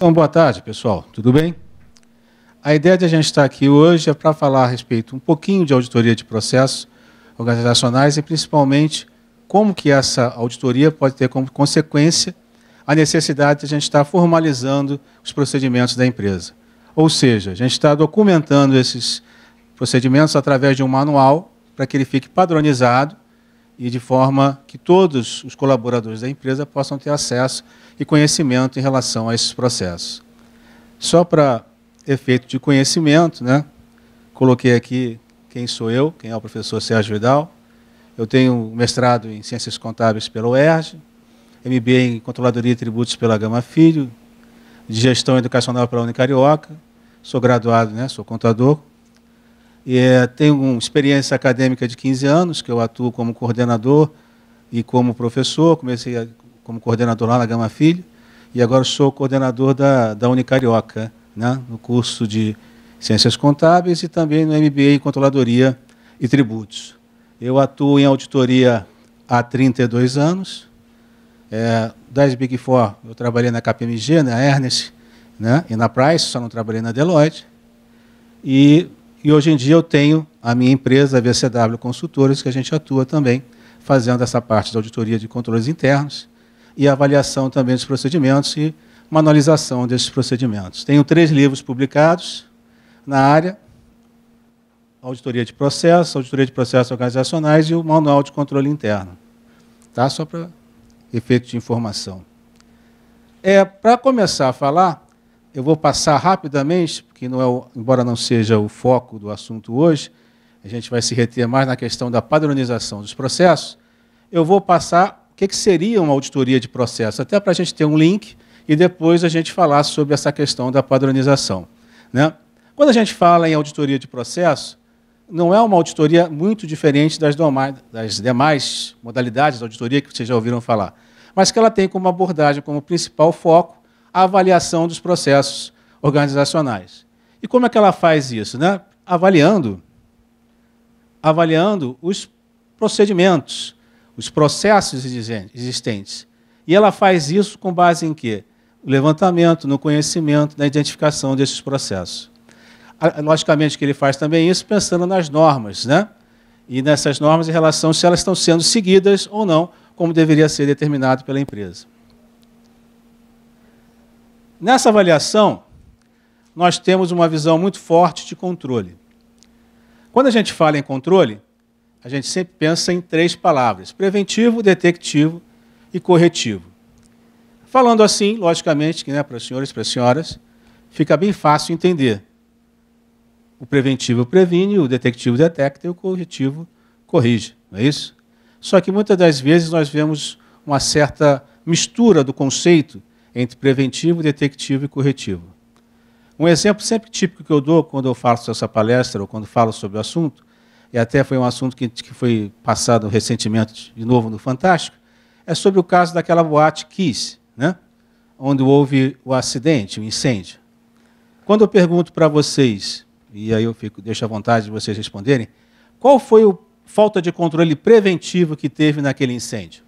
Então, boa tarde, pessoal. Tudo bem? A ideia de a gente estar aqui hoje é para falar a respeito um pouquinho de auditoria de processos organizacionais e principalmente como que essa auditoria pode ter como consequência a necessidade de a gente estar formalizando os procedimentos da empresa. Ou seja, a gente está documentando esses procedimentos através de um manual para que ele fique padronizado e de forma que todos os colaboradores da empresa possam ter acesso e conhecimento em relação a esses processos. Só para efeito de conhecimento, né, coloquei aqui quem sou eu, quem é o professor Sérgio Vidal. Eu tenho mestrado em Ciências Contábeis pela UERJ, MBA em Controladoria e Tributos pela Gama Filho, de Gestão Educacional pela Unicarioca. Sou graduado, né, sou contador, é, tenho uma experiência acadêmica de 15 anos, que eu atuo como coordenador e como professor. Comecei a, como coordenador lá na Gama Filho e agora sou coordenador da, da Unicarioca, né, no curso de Ciências Contábeis e também no MBA em Controladoria e Tributos. Eu atuo em auditoria há 32 anos. É, das Big Four, eu trabalhei na KPMG, na Ernest né, e na Price, só não trabalhei na Deloitte. E e hoje em dia eu tenho a minha empresa, a VCW Consultores, que a gente atua também fazendo essa parte da auditoria de controles internos e avaliação também dos procedimentos e manualização desses procedimentos. Tenho três livros publicados na área, auditoria de processo, auditoria de processos organizacionais e o manual de controle interno. Tá? Só para efeito de informação. É, para começar a falar, eu vou passar rapidamente, porque não é o, embora não seja o foco do assunto hoje, a gente vai se reter mais na questão da padronização dos processos. Eu vou passar o que, que seria uma auditoria de processo, até para a gente ter um link e depois a gente falar sobre essa questão da padronização. Né? Quando a gente fala em auditoria de processo, não é uma auditoria muito diferente das, das demais modalidades de auditoria que vocês já ouviram falar, mas que ela tem como abordagem, como principal foco, a avaliação dos processos organizacionais. E como é que ela faz isso? Né? Avaliando, avaliando os procedimentos, os processos existentes. E ela faz isso com base em quê? No levantamento, no conhecimento, na identificação desses processos. Logicamente que ele faz também isso pensando nas normas, né? E nessas normas em relação se elas estão sendo seguidas ou não, como deveria ser determinado pela empresa. Nessa avaliação, nós temos uma visão muito forte de controle. Quando a gente fala em controle, a gente sempre pensa em três palavras: preventivo, detectivo e corretivo. Falando assim, logicamente, que né, para os senhores e para as senhoras, fica bem fácil entender. O preventivo previne, o detectivo detecta e o corretivo corrige, não é isso? Só que muitas das vezes nós vemos uma certa mistura do conceito entre preventivo, detectivo e corretivo. Um exemplo sempre típico que eu dou quando eu faço essa palestra ou quando falo sobre o assunto, e até foi um assunto que, que foi passado recentemente de novo no Fantástico, é sobre o caso daquela boate Kiss, né? onde houve o acidente, o incêndio. Quando eu pergunto para vocês, e aí eu fico, deixo à vontade de vocês responderem, qual foi a falta de controle preventivo que teve naquele incêndio?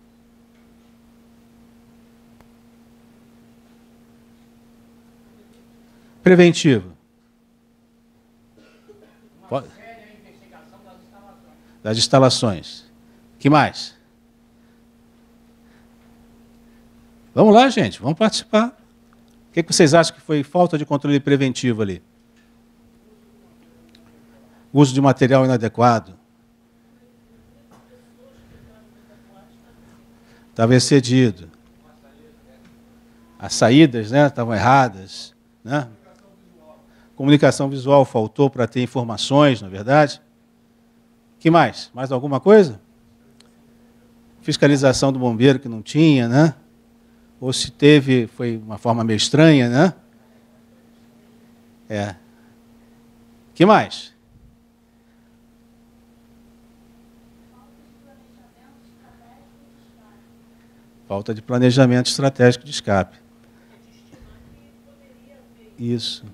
Preventivo. investigação Das instalações. que mais? Vamos lá, gente, vamos participar. O é que vocês acham que foi falta de controle preventivo ali? Uso de material inadequado. Estava excedido. As saídas né, estavam erradas. Né? comunicação visual faltou para ter informações, na é verdade. Que mais? Mais alguma coisa? Fiscalização do bombeiro que não tinha, né? Ou se teve, foi uma forma meio estranha, né? É. Que mais? Falta de planejamento estratégico de escape. Isso.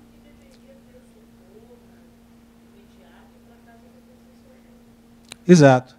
Exato.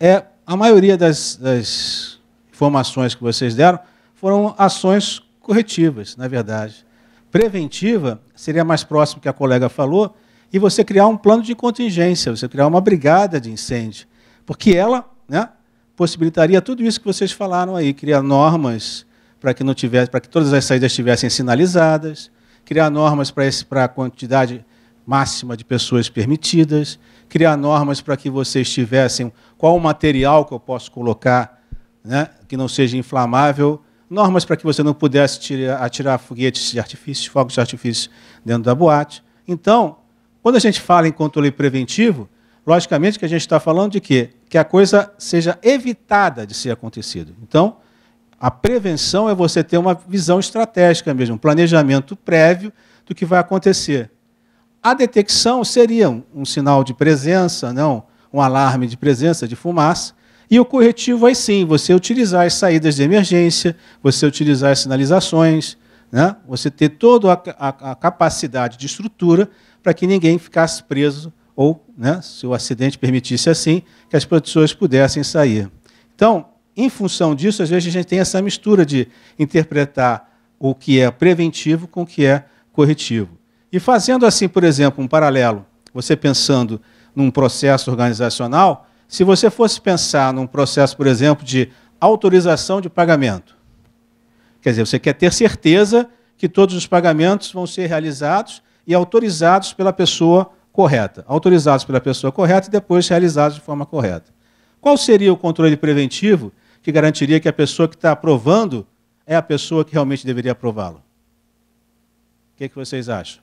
É, a maioria das, das informações que vocês deram foram ações corretivas, na verdade. Preventiva seria mais próximo que a colega falou, e você criar um plano de contingência, você criar uma brigada de incêndio, porque ela né, possibilitaria tudo isso que vocês falaram aí, criar normas para que não tivesse, para que todas as saídas estivessem sinalizadas, criar normas para, esse, para a quantidade máxima de pessoas permitidas, criar normas para que vocês tivessem qual o material que eu posso colocar, né, que não seja inflamável, normas para que você não pudesse tirar, atirar foguetes de artifício, fogos de artifício dentro da boate. Então, quando a gente fala em controle preventivo, logicamente que a gente está falando de quê? Que a coisa seja evitada de ser acontecido. Então, a prevenção é você ter uma visão estratégica mesmo, um planejamento prévio do que vai acontecer a detecção seria um, sinal de presença, não um alarme de presença de fumaça. E o corretivo aí sim, você utilizar as saídas de emergência, você utilizar as sinalizações, né? você ter toda a, a, a capacidade de estrutura para que ninguém ficasse preso ou, né, se o acidente permitisse assim, que as pessoas pudessem sair. Então, em função disso, às vezes a gente tem essa mistura de interpretar o que é preventivo com o que é corretivo. E fazendo assim, por exemplo, um paralelo, você pensando num processo organizacional, se você fosse pensar num processo, por exemplo, de autorização de pagamento, quer dizer, você quer ter certeza que todos os pagamentos vão ser realizados e autorizados pela pessoa correta, autorizados pela pessoa correta e depois realizados de forma correta. Qual seria o controle preventivo que garantiria que a pessoa que está aprovando é a pessoa que realmente deveria aprová-lo? O que, é que vocês acham?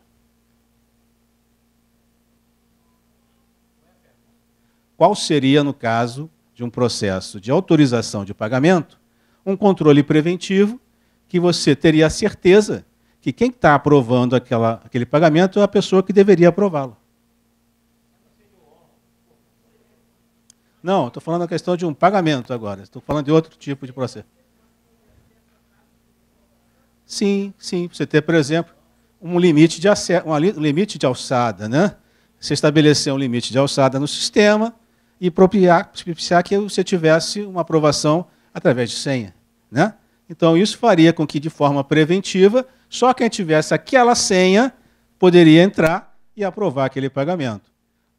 qual seria, no caso de um processo de autorização de pagamento, um controle preventivo que você teria a certeza que quem está aprovando aquela, aquele pagamento é a pessoa que deveria aprová-lo. Não, estou falando a questão de um pagamento agora. Estou falando de outro tipo de processo. Sim, sim. Você ter, por exemplo, um limite de, um limite de alçada. Né? Você estabelecer um limite de alçada no sistema e propiciar, que você tivesse uma aprovação através de senha. Né? Então, isso faria com que, de forma preventiva, só quem tivesse aquela senha poderia entrar e aprovar aquele pagamento.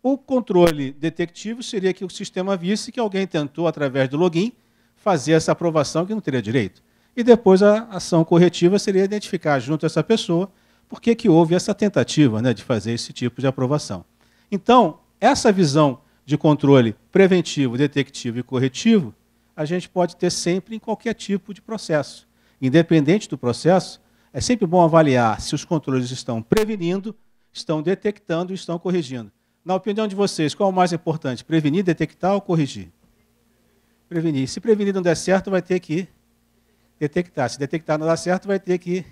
O controle detectivo seria que o sistema visse que alguém tentou, através do login, fazer essa aprovação que não teria direito. E depois a ação corretiva seria identificar junto a essa pessoa por que, que houve essa tentativa né, de fazer esse tipo de aprovação. Então, essa visão de controle preventivo, detectivo e corretivo, a gente pode ter sempre em qualquer tipo de processo. Independente do processo, é sempre bom avaliar se os controles estão prevenindo, estão detectando e estão corrigindo. Na opinião de vocês, qual é o mais importante? Prevenir, detectar ou corrigir? Prevenir. Se prevenir não der certo, vai ter que detectar. Se detectar não dar certo, vai ter que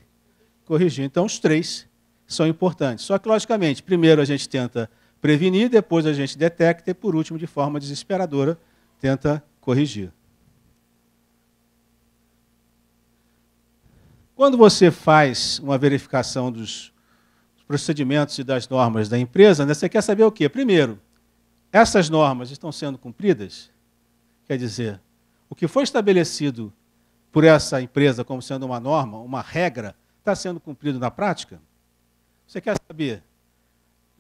corrigir. Então, os três são importantes. Só que, logicamente, primeiro a gente tenta prevenir, depois a gente detecta e, por último, de forma desesperadora, tenta corrigir. Quando você faz uma verificação dos procedimentos e das normas da empresa, né, você quer saber o quê? Primeiro, essas normas estão sendo cumpridas? Quer dizer, o que foi estabelecido por essa empresa como sendo uma norma, uma regra, está sendo cumprido na prática? Você quer saber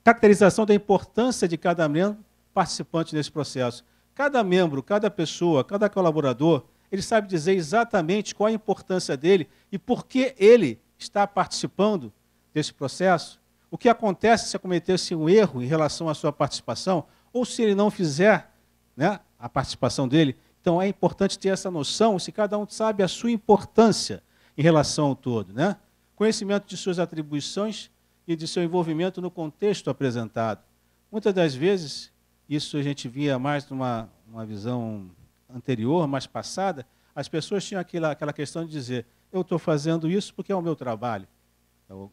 caracterização da importância de cada membro participante nesse processo. Cada membro, cada pessoa, cada colaborador, ele sabe dizer exatamente qual a importância dele e por que ele está participando desse processo. O que acontece se cometesse um erro em relação à sua participação ou se ele não fizer né, a participação dele. Então é importante ter essa noção, se cada um sabe a sua importância em relação ao todo. Né? Conhecimento de suas atribuições e de seu envolvimento no contexto apresentado. Muitas das vezes, isso a gente via mais numa uma visão anterior, mais passada, as pessoas tinham aquela, aquela questão de dizer: eu estou fazendo isso porque é o meu trabalho.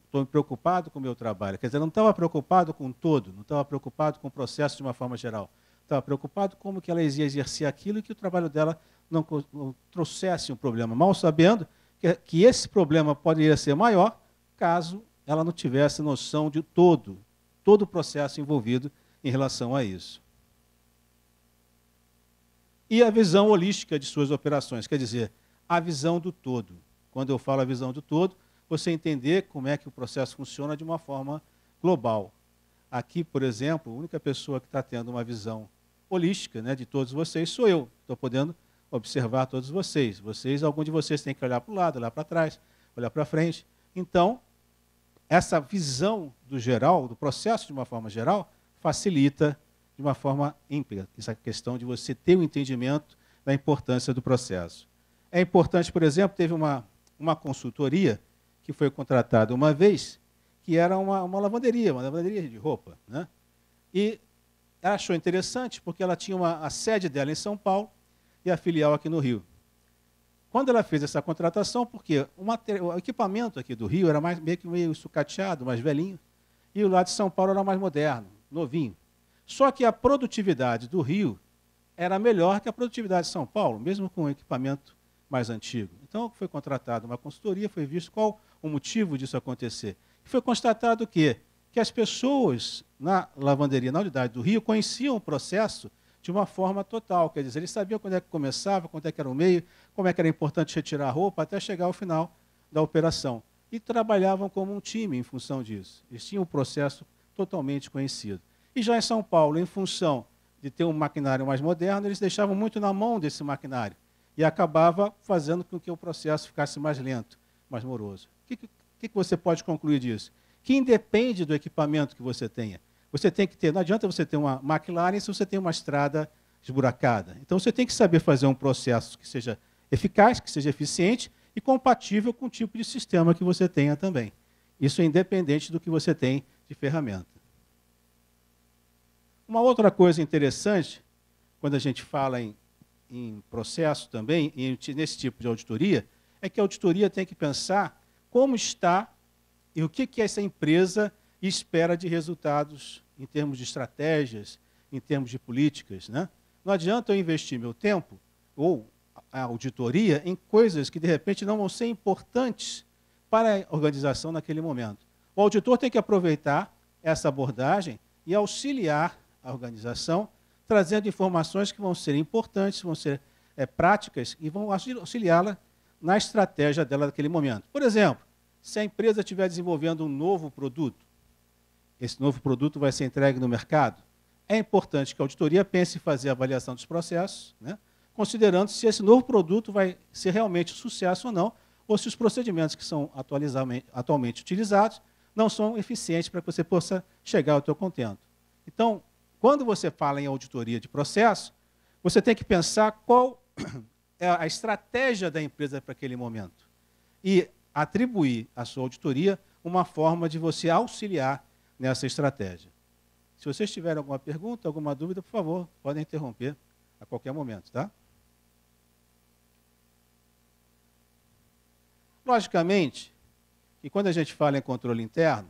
Estou preocupado com o meu trabalho. Quer dizer, não estava preocupado com todo, não estava preocupado com o processo de uma forma geral. Estava preocupado como que ela ia exercer aquilo e que o trabalho dela não, não trouxesse um problema. Mal sabendo que, que esse problema poderia ser maior caso ela não tivesse noção de todo, todo o processo envolvido em relação a isso. E a visão holística de suas operações, quer dizer, a visão do todo. Quando eu falo a visão do todo, você entender como é que o processo funciona de uma forma global. Aqui, por exemplo, a única pessoa que está tendo uma visão holística né, de todos vocês sou eu. Estou podendo observar todos vocês. Vocês, algum de vocês tem que olhar para o lado, olhar para trás, olhar para frente. Então, essa visão do geral, do processo de uma forma geral, facilita de uma forma ímpar essa questão de você ter o um entendimento da importância do processo. É importante, por exemplo, teve uma, uma consultoria que foi contratada uma vez, que era uma, uma lavanderia, uma lavanderia de roupa. Né? E ela achou interessante porque ela tinha uma, a sede dela em São Paulo e a filial aqui no Rio. Quando ela fez essa contratação, porque o, material, o equipamento aqui do Rio era mais, meio que meio sucateado, mais velhinho, e o lado de São Paulo era mais moderno, novinho. Só que a produtividade do Rio era melhor que a produtividade de São Paulo, mesmo com o equipamento mais antigo. Então foi contratada uma consultoria, foi visto qual o motivo disso acontecer. E foi constatado o Que as pessoas na lavanderia, na unidade do Rio, conheciam o processo de uma forma total. Quer dizer, ele sabia quando é que começava, quando é que era o meio, como é que era importante retirar a roupa, até chegar ao final da operação. E trabalhavam como um time em função disso. Eles tinham o processo totalmente conhecido. E já em São Paulo, em função de ter um maquinário mais moderno, eles deixavam muito na mão desse maquinário e acabava fazendo com que o processo ficasse mais lento, mais moroso. O que, que, que você pode concluir disso? Que independe do equipamento que você tenha, você tem que ter, não adianta você ter uma McLaren se você tem uma estrada esburacada. Então você tem que saber fazer um processo que seja eficaz, que seja eficiente e compatível com o tipo de sistema que você tenha também. Isso é independente do que você tem de ferramenta. Uma outra coisa interessante, quando a gente fala em, em processo também, em, nesse tipo de auditoria, é que a auditoria tem que pensar como está e o que, que essa empresa espera de resultados em termos de estratégias, em termos de políticas. Né? Não adianta eu investir meu tempo ou a auditoria em coisas que, de repente, não vão ser importantes para a organização naquele momento. O auditor tem que aproveitar essa abordagem e auxiliar a organização, trazendo informações que vão ser importantes, vão ser é, práticas e vão auxiliá-la na estratégia dela naquele momento. Por exemplo, se a empresa estiver desenvolvendo um novo produto, esse novo produto vai ser entregue no mercado? É importante que a auditoria pense em fazer a avaliação dos processos, né? considerando se esse novo produto vai ser realmente um sucesso ou não, ou se os procedimentos que são atualmente utilizados não são eficientes para que você possa chegar ao seu contento. Então, quando você fala em auditoria de processo, você tem que pensar qual é a estratégia da empresa para aquele momento e atribuir à sua auditoria uma forma de você auxiliar nessa estratégia. Se vocês tiverem alguma pergunta, alguma dúvida, por favor, podem interromper a qualquer momento, tá? Logicamente, que quando a gente fala em controle interno,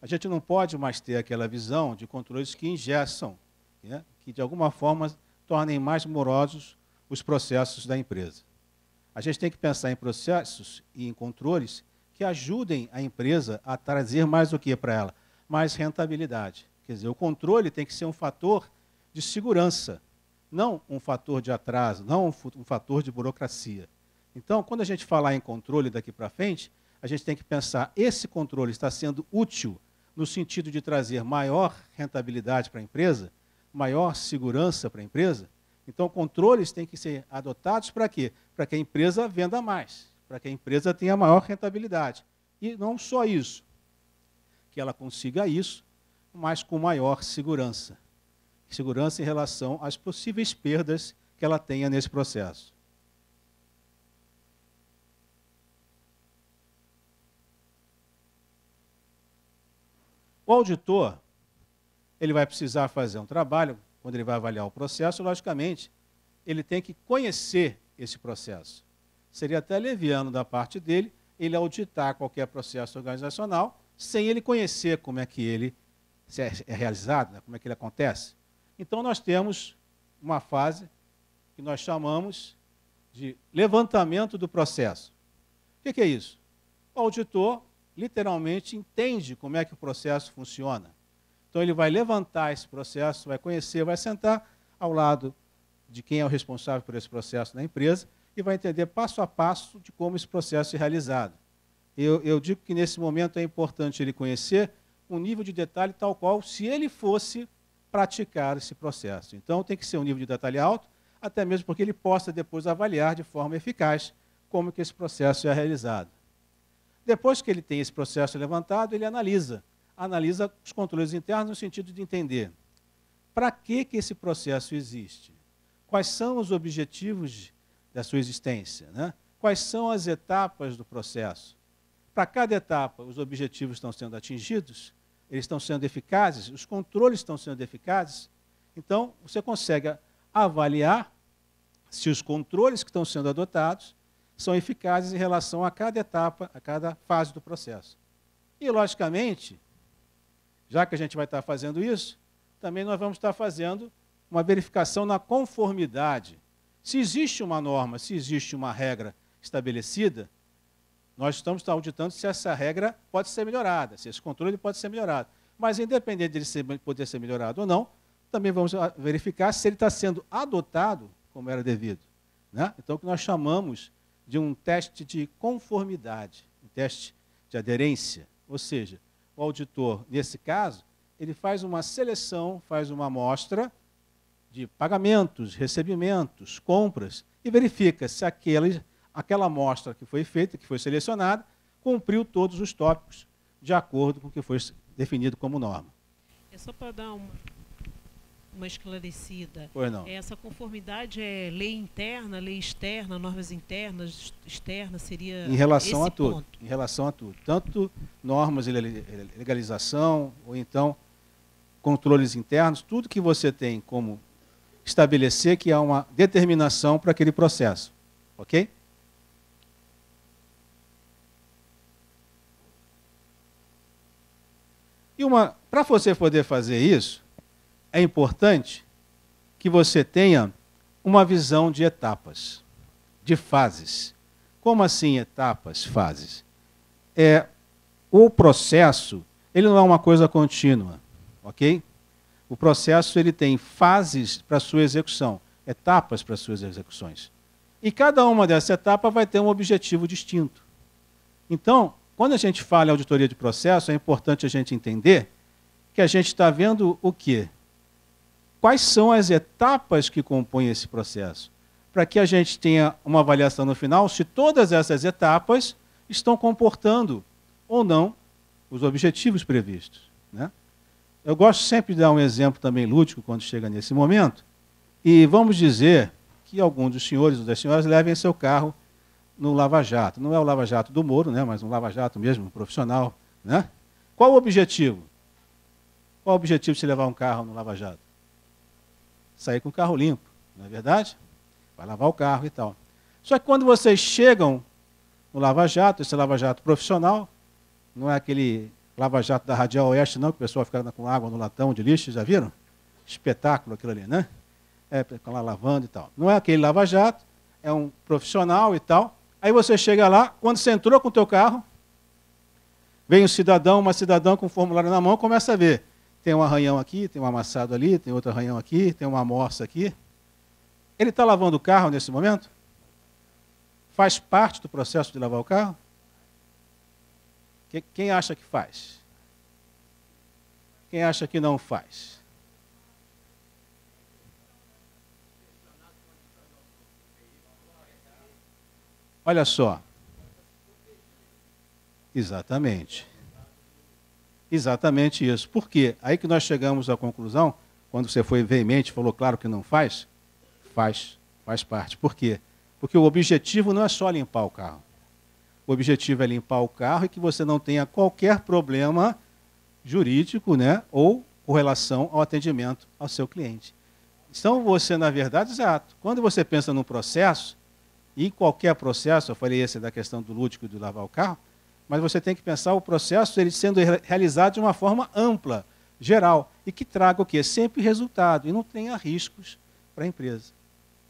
a gente não pode mais ter aquela visão de controles que ingessam, né, que de alguma forma tornem mais morosos os processos da empresa. A gente tem que pensar em processos e em controles que ajudem a empresa a trazer mais o que para ela? mais rentabilidade. Quer dizer, o controle tem que ser um fator de segurança, não um fator de atraso, não um fator de burocracia. Então, quando a gente falar em controle daqui para frente, a gente tem que pensar: esse controle está sendo útil no sentido de trazer maior rentabilidade para a empresa, maior segurança para a empresa? Então, controles têm que ser adotados para quê? Para que a empresa venda mais, para que a empresa tenha maior rentabilidade. E não só isso, que ela consiga isso, mas com maior segurança. Segurança em relação às possíveis perdas que ela tenha nesse processo. O auditor, ele vai precisar fazer um trabalho, quando ele vai avaliar o processo, logicamente, ele tem que conhecer esse processo. Seria até leviano da parte dele ele auditar qualquer processo organizacional sem ele conhecer como é que ele é, é realizado, né? como é que ele acontece. Então nós temos uma fase que nós chamamos de levantamento do processo. O que, que é isso? O auditor literalmente entende como é que o processo funciona. Então ele vai levantar esse processo, vai conhecer, vai sentar ao lado de quem é o responsável por esse processo na empresa e vai entender passo a passo de como esse processo é realizado. Eu, eu digo que nesse momento é importante ele conhecer um nível de detalhe tal qual se ele fosse praticar esse processo. Então tem que ser um nível de detalhe alto, até mesmo porque ele possa depois avaliar de forma eficaz como que esse processo é realizado. Depois que ele tem esse processo levantado, ele analisa. Analisa os controles internos no sentido de entender para que, que esse processo existe, quais são os objetivos da sua existência, né? quais são as etapas do processo, para cada etapa os objetivos estão sendo atingidos, eles estão sendo eficazes, os controles estão sendo eficazes, então você consegue avaliar se os controles que estão sendo adotados são eficazes em relação a cada etapa, a cada fase do processo. E, logicamente, já que a gente vai estar fazendo isso, também nós vamos estar fazendo uma verificação na conformidade. Se existe uma norma, se existe uma regra estabelecida, nós estamos auditando se essa regra pode ser melhorada, se esse controle pode ser melhorado. Mas, independente de ele poder ser melhorado ou não, também vamos ah, verificar se ele está sendo adotado como era devido. Né? Então, o que nós chamamos de um teste de conformidade, um teste de aderência. Ou seja, o auditor, nesse caso, ele faz uma seleção, faz uma amostra de pagamentos, recebimentos, compras e verifica se aqueles aquela amostra que foi feita, que foi selecionada, cumpriu todos os tópicos de acordo com o que foi definido como norma. É só para dar uma, uma esclarecida. Pois não. É, essa conformidade é lei interna, lei externa, normas internas, externas, seria. Em relação a tudo. Ponto. Em relação a tudo. Tanto normas de legalização, ou então controles internos, tudo que você tem como estabelecer que há uma determinação para aquele processo. Ok? E uma, para você poder fazer isso, é importante que você tenha uma visão de etapas, de fases. Como assim etapas, fases? É o processo, ele não é uma coisa contínua, OK? O processo ele tem fases para sua execução, etapas para suas execuções. E cada uma dessa etapa vai ter um objetivo distinto. Então, quando a gente fala em auditoria de processo, é importante a gente entender que a gente está vendo o quê? Quais são as etapas que compõem esse processo? Para que a gente tenha uma avaliação no final se todas essas etapas estão comportando ou não os objetivos previstos. Né? Eu gosto sempre de dar um exemplo também lúdico quando chega nesse momento. E vamos dizer que algum dos senhores ou das senhoras levem seu carro no Lava Jato. Não é o Lava Jato do Moro, né, mas um Lava Jato mesmo, um profissional. Né? Qual o objetivo? Qual o objetivo de se levar um carro no Lava Jato? Sair com o carro limpo, não é verdade? Vai lavar o carro e tal. Só que quando vocês chegam no Lava Jato, esse Lava Jato profissional, não é aquele Lava Jato da Radial Oeste, não, que o pessoal fica com água no latão de lixo, já viram? Espetáculo aquilo ali, né? É, fica lá lavando e tal. Não é aquele Lava Jato, é um profissional e tal. Aí você chega lá, quando você entrou com o teu carro, vem um cidadão, uma cidadã com o um formulário na mão, começa a ver. Tem um arranhão aqui, tem um amassado ali, tem outro arranhão aqui, tem uma amostra aqui. Ele está lavando o carro nesse momento? Faz parte do processo de lavar o carro? Quem acha que faz? Quem acha que não faz? Olha só. Exatamente. Exatamente isso. Por quê? Aí que nós chegamos à conclusão, quando você foi veemente, falou claro que não faz, faz, faz parte. Por quê? Porque o objetivo não é só limpar o carro. O objetivo é limpar o carro e que você não tenha qualquer problema jurídico, né, ou com relação ao atendimento ao seu cliente. Então você, na verdade, exato. Quando você pensa num processo, em qualquer processo, eu falei esse da questão do lúdico de lavar o carro, mas você tem que pensar o processo ele sendo realizado de uma forma ampla, geral, e que traga o quê? Sempre resultado e não tenha riscos para a empresa.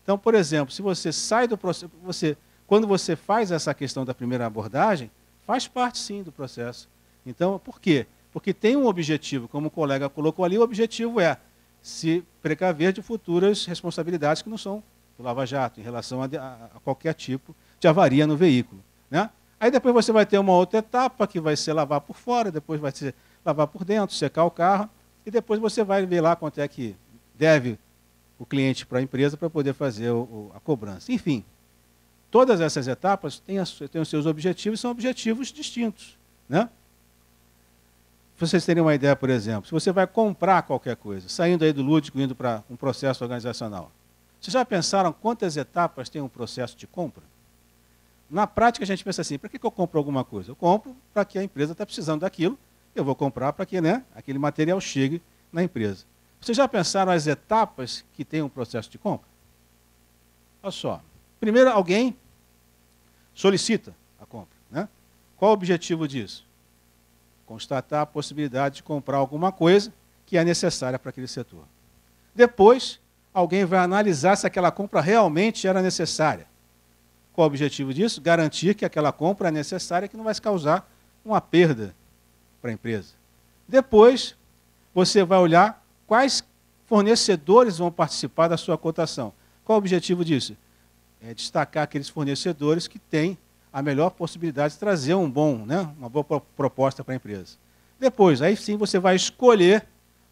Então, por exemplo, se você sai do processo, você, quando você faz essa questão da primeira abordagem, faz parte sim do processo. Então, por quê? Porque tem um objetivo, como o colega colocou ali, o objetivo é se precaver de futuras responsabilidades que não são do Lava Jato em relação a, a, qualquer tipo de avaria no veículo. Né? Aí depois você vai ter uma outra etapa que vai ser lavar por fora, depois vai ser lavar por dentro, secar o carro, e depois você vai ver lá quanto é que deve o cliente para a empresa para poder fazer o, a cobrança. Enfim, todas essas etapas têm, as, têm os seus objetivos e são objetivos distintos. Né? vocês terem uma ideia, por exemplo, se você vai comprar qualquer coisa, saindo aí do lúdico, indo para um processo organizacional, vocês já pensaram quantas etapas tem um processo de compra? Na prática, a gente pensa assim: para que eu compro alguma coisa? Eu compro para que a empresa está precisando daquilo, eu vou comprar para que né, aquele material chegue na empresa. Vocês já pensaram as etapas que tem um processo de compra? Olha só. Primeiro, alguém solicita a compra. Né? Qual o objetivo disso? Constatar a possibilidade de comprar alguma coisa que é necessária para aquele setor. Depois, alguém vai analisar se aquela compra realmente era necessária. Qual o objetivo disso? Garantir que aquela compra é necessária, que não vai causar uma perda para a empresa. Depois, você vai olhar quais fornecedores vão participar da sua cotação. Qual o objetivo disso? É destacar aqueles fornecedores que têm a melhor possibilidade de trazer um bom, né, uma boa proposta para a empresa. Depois, aí sim você vai escolher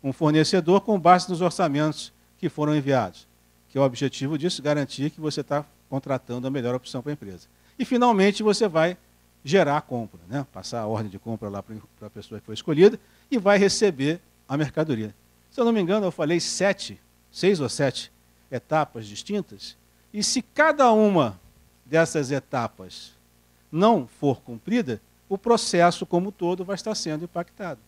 um fornecedor com base nos orçamentos que foram enviados. Que é o objetivo disso, garantir que você está contratando a melhor opção para a empresa. E, finalmente, você vai gerar a compra, né? passar a ordem de compra lá para a pessoa que foi escolhida e vai receber a mercadoria. Se eu não me engano, eu falei sete, seis ou sete etapas distintas, e se cada uma dessas etapas não for cumprida, o processo como todo vai estar sendo impactado.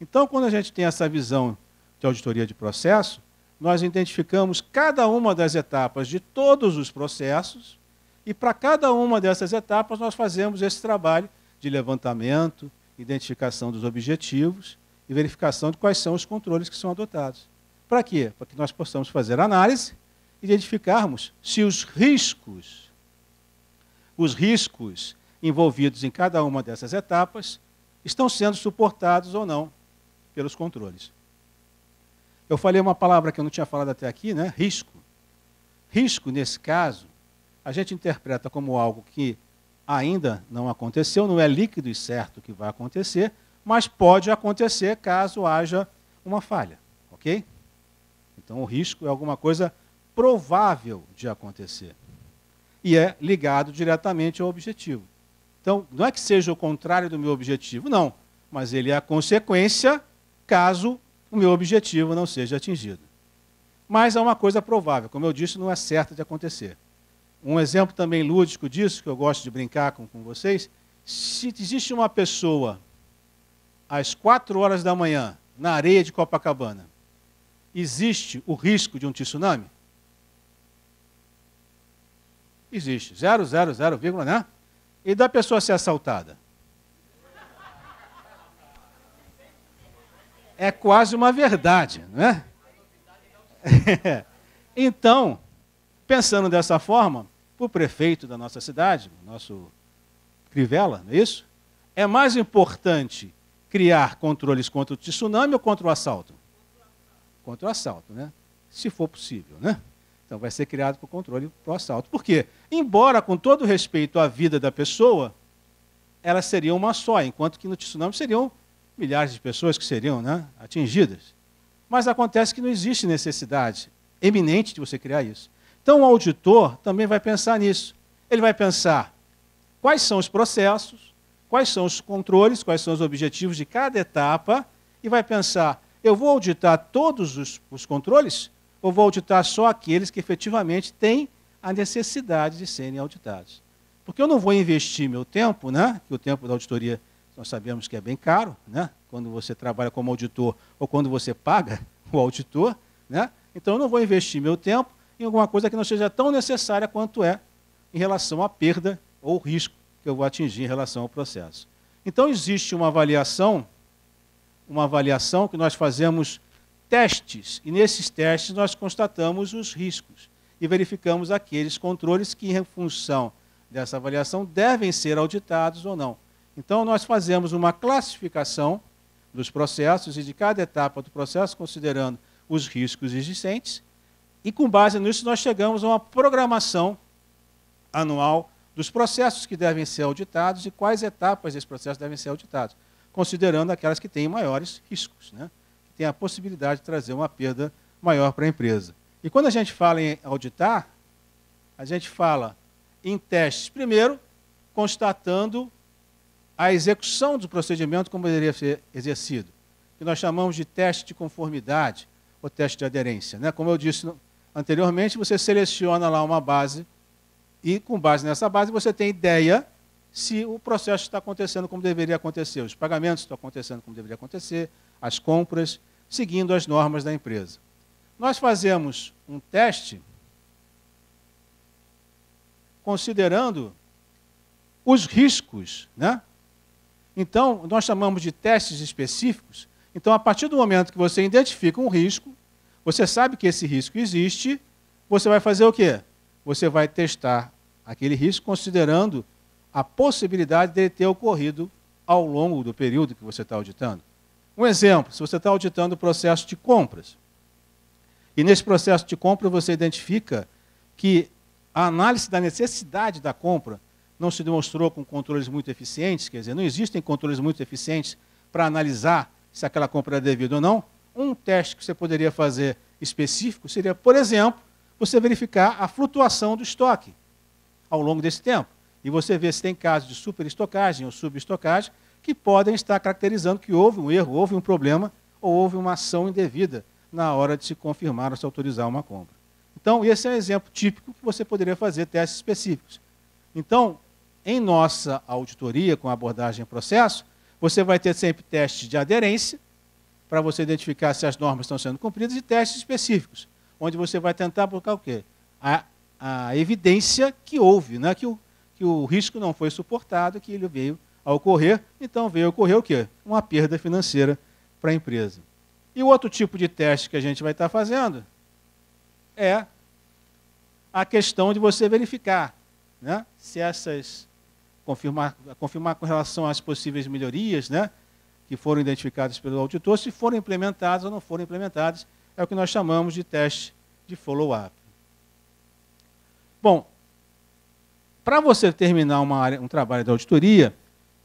Então, quando a gente tem essa visão de auditoria de processo, nós identificamos cada uma das etapas de todos os processos, e para cada uma dessas etapas nós fazemos esse trabalho de levantamento, identificação dos objetivos e verificação de quais são os controles que são adotados. Para quê? Para que nós possamos fazer análise e identificarmos se os riscos, os riscos envolvidos em cada uma dessas etapas, estão sendo suportados ou não pelos controles. Eu falei uma palavra que eu não tinha falado até aqui, né? Risco. Risco, nesse caso, a gente interpreta como algo que ainda não aconteceu, não é líquido e certo que vai acontecer, mas pode acontecer caso haja uma falha, ok? Então o risco é alguma coisa provável de acontecer e é ligado diretamente ao objetivo. Então, não é que seja o contrário do meu objetivo, não, mas ele é a consequência caso o meu objetivo não seja atingido. Mas é uma coisa provável, como eu disse, não é certa de acontecer. Um exemplo também lúdico disso, que eu gosto de brincar com, com vocês, se existe uma pessoa às 4 horas da manhã na areia de Copacabana, existe o risco de um tsunami? Existe. vírgula né? E da pessoa ser assaltada? é quase uma verdade, não é? então, pensando dessa forma, o prefeito da nossa cidade, nosso Crivella, não é isso? É mais importante criar controles contra o tsunami ou contra o assalto? Contra o assalto, né? Se for possível, né? Então vai ser criado para o controle para o assalto. Por quê? Embora com todo respeito à vida da pessoa, elas seriam uma só, enquanto que no tsunami seriam milhares de pessoas que seriam né, atingidas. Mas acontece que não existe necessidade eminente de você criar isso. Então o auditor também vai pensar nisso. Ele vai pensar quais são os processos, quais são os controles, quais são os objetivos de cada etapa, e vai pensar: eu vou auditar todos os, os controles ou vou auditar só aqueles que efetivamente têm a necessidade de serem auditados? Porque eu não vou investir meu tempo, né, que o tempo da auditoria nós sabemos que é bem caro, né? quando você trabalha como auditor ou quando você paga o auditor. Né? Então, eu não vou investir meu tempo em alguma coisa que não seja tão necessária quanto é em relação à perda ou risco que eu vou atingir em relação ao processo. Então, existe uma avaliação, uma avaliação que nós fazemos testes, e nesses testes nós constatamos os riscos e verificamos aqueles controles que, em função dessa avaliação, devem ser auditados ou não. Então, nós fazemos uma classificação dos processos e de cada etapa do processo, considerando os riscos existentes, e com base nisso nós chegamos a uma programação anual dos processos que devem ser auditados e quais etapas desse processo devem ser auditados, considerando aquelas que têm maiores riscos, né? que têm a possibilidade de trazer uma perda maior para a empresa. E quando a gente fala em auditar, a gente fala em testes, primeiro, constatando a execução do procedimento como deveria ser exercido, que nós chamamos de teste de conformidade ou teste de aderência. Né? Como eu disse anteriormente, você seleciona lá uma base e, com base nessa base, você tem ideia se o processo está acontecendo como deveria acontecer, os pagamentos estão acontecendo como deveria acontecer, as compras, seguindo as normas da empresa. Nós fazemos um teste considerando os riscos né, então, nós chamamos de testes específicos. Então, a partir do momento que você identifica um risco, você sabe que esse risco existe, você vai fazer o quê? Você vai testar aquele risco considerando a possibilidade de ter ocorrido ao longo do período que você está auditando. Um exemplo, se você está auditando o processo de compras, e nesse processo de compra você identifica que a análise da necessidade da compra não se demonstrou com controles muito eficientes, quer dizer, não existem controles muito eficientes para analisar se aquela compra é devida ou não. Um teste que você poderia fazer específico seria, por exemplo, você verificar a flutuação do estoque ao longo desse tempo. E você vê se tem casos de superestocagem ou subestocagem que podem estar caracterizando que houve um erro, houve um problema ou houve uma ação indevida na hora de se confirmar ou se autorizar uma compra. Então, esse é um exemplo típico que você poderia fazer testes específicos. Então, em nossa auditoria com abordagem processo, você vai ter sempre testes de aderência, para você identificar se as normas estão sendo cumpridas, e testes específicos, onde você vai tentar buscar o quê? A, a evidência que houve, né? que, o, que o risco não foi suportado, que ele veio a ocorrer, então veio a ocorrer o quê? Uma perda financeira para a empresa. E o outro tipo de teste que a gente vai estar fazendo é a questão de você verificar né, se essas confirmar, confirmar com relação às possíveis melhorias, né? Que foram identificadas pelo auditor, se foram implementadas ou não foram implementadas, é o que nós chamamos de teste de follow-up. Bom, para você terminar uma área, um trabalho de auditoria,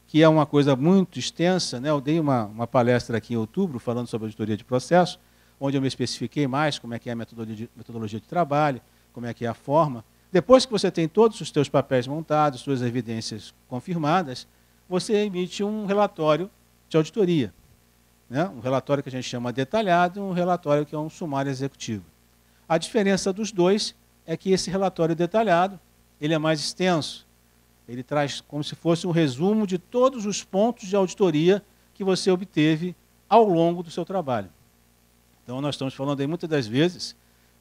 que é uma coisa muito extensa, né? eu dei uma, uma palestra aqui em outubro falando sobre auditoria de processo, onde eu me especifiquei mais como é que é a metodologia, metodologia de trabalho, como é que é a forma, depois que você tem todos os seus papéis montados, suas evidências confirmadas, você emite um relatório de auditoria. Né? Um relatório que a gente chama detalhado, um relatório que é um sumário executivo. A diferença dos dois é que esse relatório detalhado ele é mais extenso. Ele traz como se fosse um resumo de todos os pontos de auditoria que você obteve ao longo do seu trabalho. Então, nós estamos falando aí muitas das vezes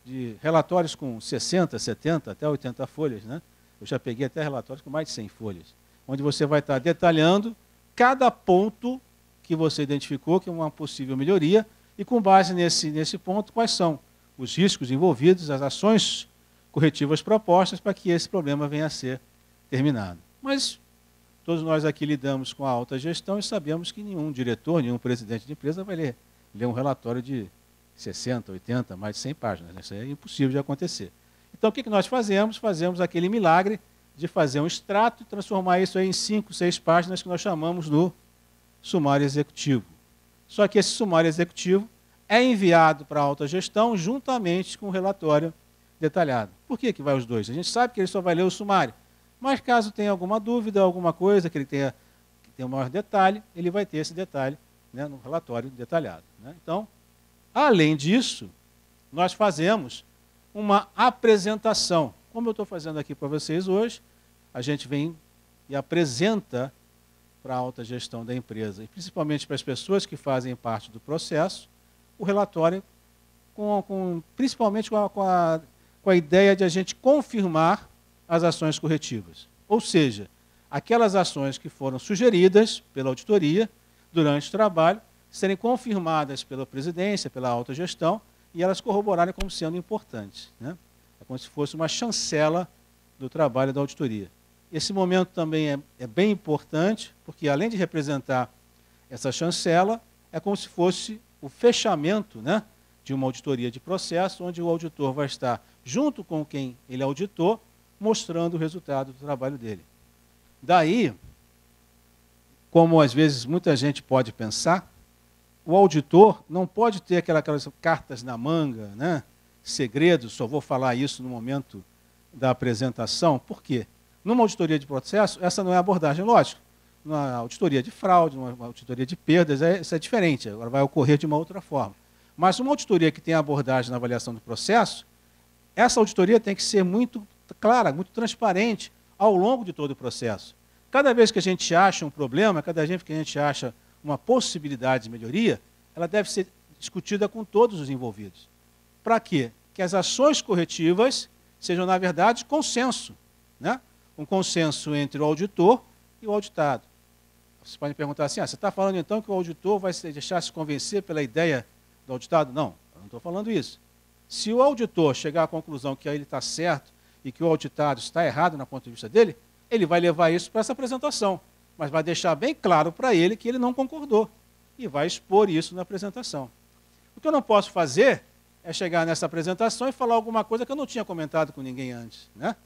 de relatórios com 60, 70, até 80 folhas, né? Eu já peguei até relatórios com mais de 100 folhas, onde você vai estar detalhando cada ponto que você identificou que é uma possível melhoria e com base nesse, nesse ponto, quais são os riscos envolvidos, as ações corretivas propostas para que esse problema venha a ser terminado. Mas todos nós aqui lidamos com a alta gestão e sabemos que nenhum diretor, nenhum presidente de empresa vai ler, ler um relatório de 60, 80, mais de 100 páginas. Né? Isso é impossível de acontecer. Então, o que nós fazemos? Fazemos aquele milagre de fazer um extrato e transformar isso em 5, 6 páginas que nós chamamos do sumário executivo. Só que esse sumário executivo é enviado para a alta gestão juntamente com o relatório detalhado. Por que, que vai os dois? A gente sabe que ele só vai ler o sumário. Mas caso tenha alguma dúvida, alguma coisa que ele tenha que tenha um maior detalhe, ele vai ter esse detalhe né, no relatório detalhado. Né? Então, Além disso, nós fazemos uma apresentação. Como eu estou fazendo aqui para vocês hoje, a gente vem e apresenta para a alta gestão da empresa, e principalmente para as pessoas que fazem parte do processo, o relatório, com, com principalmente com a, com, a, com a ideia de a gente confirmar as ações corretivas. Ou seja, aquelas ações que foram sugeridas pela auditoria durante o trabalho serem confirmadas pela presidência, pela autogestão, e elas corroborarem como sendo importantes. Né? É como se fosse uma chancela do trabalho da auditoria. Esse momento também é, é bem importante, porque além de representar essa chancela, é como se fosse o fechamento né, de uma auditoria de processo, onde o auditor vai estar junto com quem ele auditou, mostrando o resultado do trabalho dele. Daí, como às vezes muita gente pode pensar, o auditor não pode ter aquelas cartas na manga, né? segredos, só vou falar isso no momento da apresentação. Por quê? Numa auditoria de processo, essa não é a abordagem, lógico. Numa auditoria de fraude, numa auditoria de perdas, é, isso é diferente, agora vai ocorrer de uma outra forma. Mas uma auditoria que tem abordagem na avaliação do processo, essa auditoria tem que ser muito clara, muito transparente ao longo de todo o processo. Cada vez que a gente acha um problema, cada vez que a gente acha uma possibilidade de melhoria, ela deve ser discutida com todos os envolvidos. Para quê? Que as ações corretivas sejam, na verdade, consenso. Né? Um consenso entre o auditor e o auditado. pode me perguntar assim, ah, você está falando então que o auditor vai deixar se convencer pela ideia do auditado? Não, eu não estou falando isso. Se o auditor chegar à conclusão que ele está certo e que o auditado está errado na ponto de vista dele, ele vai levar isso para essa apresentação mas vai deixar bem claro para ele que ele não concordou e vai expor isso na apresentação. O que eu não posso fazer é chegar nessa apresentação e falar alguma coisa que eu não tinha comentado com ninguém antes. Né?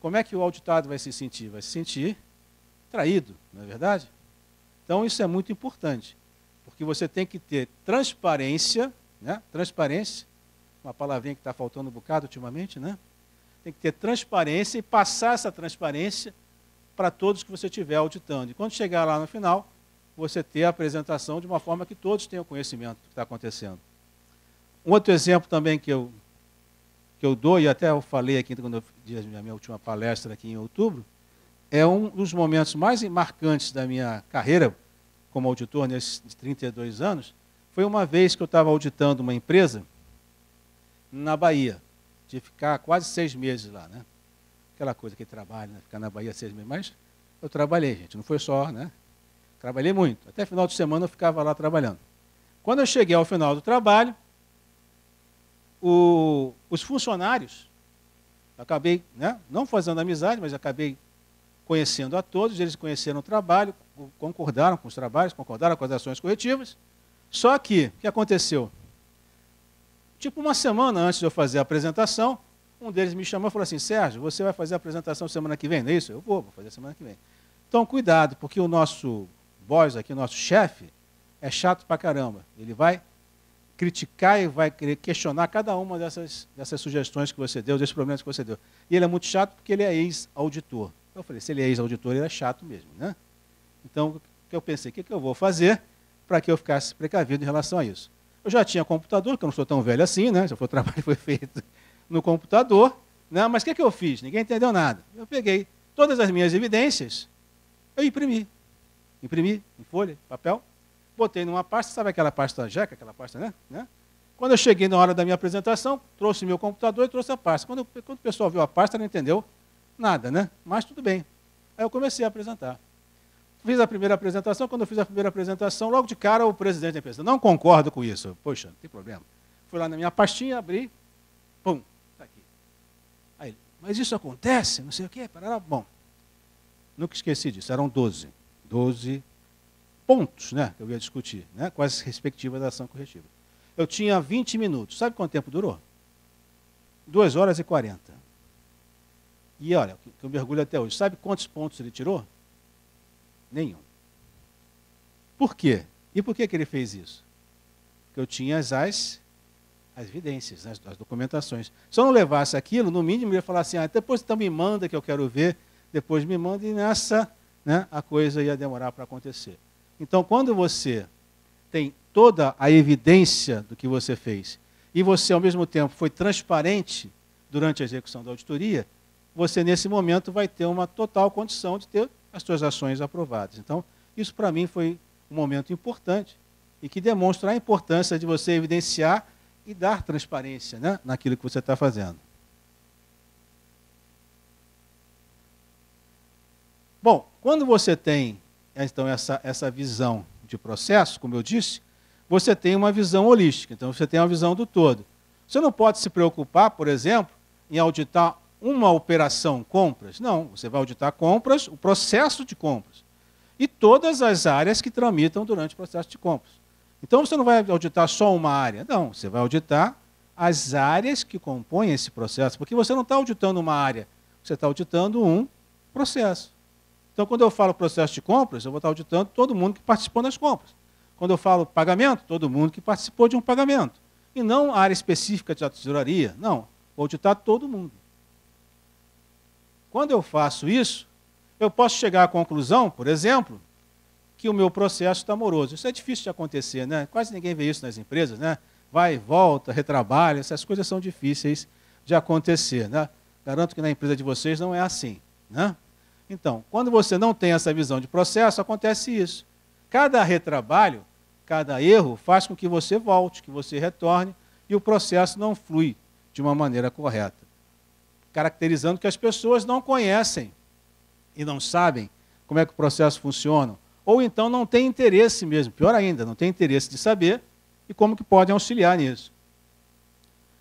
Como é que o auditado vai se sentir? Vai se sentir traído, não é verdade? Então isso é muito importante, porque você tem que ter transparência, né? transparência, uma palavrinha que está faltando um bocado ultimamente, né? tem que ter transparência e passar essa transparência para todos que você estiver auditando. E quando chegar lá no final, você ter a apresentação de uma forma que todos tenham conhecimento do que está acontecendo. Um outro exemplo também que eu, que eu dou, e até eu falei aqui quando eu fiz a minha última palestra aqui em outubro, é um dos momentos mais marcantes da minha carreira como auditor nesses 32 anos, foi uma vez que eu estava auditando uma empresa na Bahia, de ficar quase seis meses lá, né? aquela coisa que trabalha, né? ficar na Bahia seis meses. Mas eu trabalhei, gente, não foi só, né? Trabalhei muito. Até final de semana eu ficava lá trabalhando. Quando eu cheguei ao final do trabalho, o, os funcionários, acabei né, não fazendo amizade, mas acabei conhecendo a todos, eles conheceram o trabalho, concordaram com os trabalhos, concordaram com as ações corretivas. Só que, o que aconteceu? Tipo uma semana antes de eu fazer a apresentação, um deles me chamou e falou assim: Sérgio, você vai fazer a apresentação semana que vem, não é isso? Eu vou, vou fazer semana que vem. Então, cuidado, porque o nosso boss aqui, o nosso chefe, é chato pra caramba. Ele vai criticar e vai questionar cada uma dessas, dessas sugestões que você deu, desses problemas que você deu. E ele é muito chato porque ele é ex-auditor. Eu falei: se ele é ex-auditor, ele é chato mesmo, né? Então, eu pensei: o que, que eu vou fazer para que eu ficasse precavido em relação a isso? Eu já tinha computador, que eu não sou tão velho assim, né? Já foi o trabalho que foi feito no computador. Né? Mas o que, é que eu fiz? Ninguém entendeu nada. Eu peguei todas as minhas evidências, eu imprimi. Imprimi em folha, papel, botei numa pasta, sabe aquela pasta jeca, aquela pasta, né? né? Quando eu cheguei na hora da minha apresentação, trouxe meu computador e trouxe a pasta. Quando, eu, quando o pessoal viu a pasta, não entendeu nada, né? Mas tudo bem. Aí eu comecei a apresentar. Fiz a primeira apresentação. Quando eu fiz a primeira apresentação, logo de cara o presidente da empresa, não concordo com isso. Poxa, não tem problema. Fui lá na minha pastinha, abri, pum, mas isso acontece, não sei o quê, parará. Bom, nunca esqueci disso, eram 12. 12 pontos né, que eu ia discutir, né, com as respectivas da ação corretiva. Eu tinha 20 minutos. Sabe quanto tempo durou? 2 horas e 40. E olha, que eu mergulho até hoje. Sabe quantos pontos ele tirou? Nenhum. Por quê? E por que, que ele fez isso? Porque eu tinha as as evidências, as, né, as documentações. Se eu não levasse aquilo, no mínimo, eu ia falar assim, ah, depois então me manda que eu quero ver, depois me manda, e nessa né, a coisa ia demorar para acontecer. Então, quando você tem toda a evidência do que você fez e você, ao mesmo tempo, foi transparente durante a execução da auditoria, você, nesse momento, vai ter uma total condição de ter as suas ações aprovadas. Então, isso, para mim, foi um momento importante e que demonstra a importância de você evidenciar e dar transparência né, naquilo que você está fazendo. Bom, quando você tem então essa, essa visão de processo, como eu disse, você tem uma visão holística, então você tem uma visão do todo. Você não pode se preocupar, por exemplo, em auditar uma operação compras. Não, você vai auditar compras, o processo de compras e todas as áreas que tramitam durante o processo de compras. Então você não vai auditar só uma área, não, você vai auditar as áreas que compõem esse processo, porque você não está auditando uma área, você está auditando um processo. Então, quando eu falo processo de compras, eu vou estar auditando todo mundo que participou das compras. Quando eu falo pagamento, todo mundo que participou de um pagamento. E não a área específica de tesouraria, não. Vou auditar todo mundo. Quando eu faço isso, eu posso chegar à conclusão, por exemplo, que o meu processo está moroso. Isso é difícil de acontecer, né? Quase ninguém vê isso nas empresas, né? Vai, volta, retrabalha, essas coisas são difíceis de acontecer, né? Garanto que na empresa de vocês não é assim, né? Então, quando você não tem essa visão de processo, acontece isso. Cada retrabalho, cada erro faz com que você volte, que você retorne e o processo não flui de uma maneira correta. Caracterizando que as pessoas não conhecem e não sabem como é que o processo funciona, ou então não tem interesse mesmo, pior ainda, não tem interesse de saber e como que podem auxiliar nisso.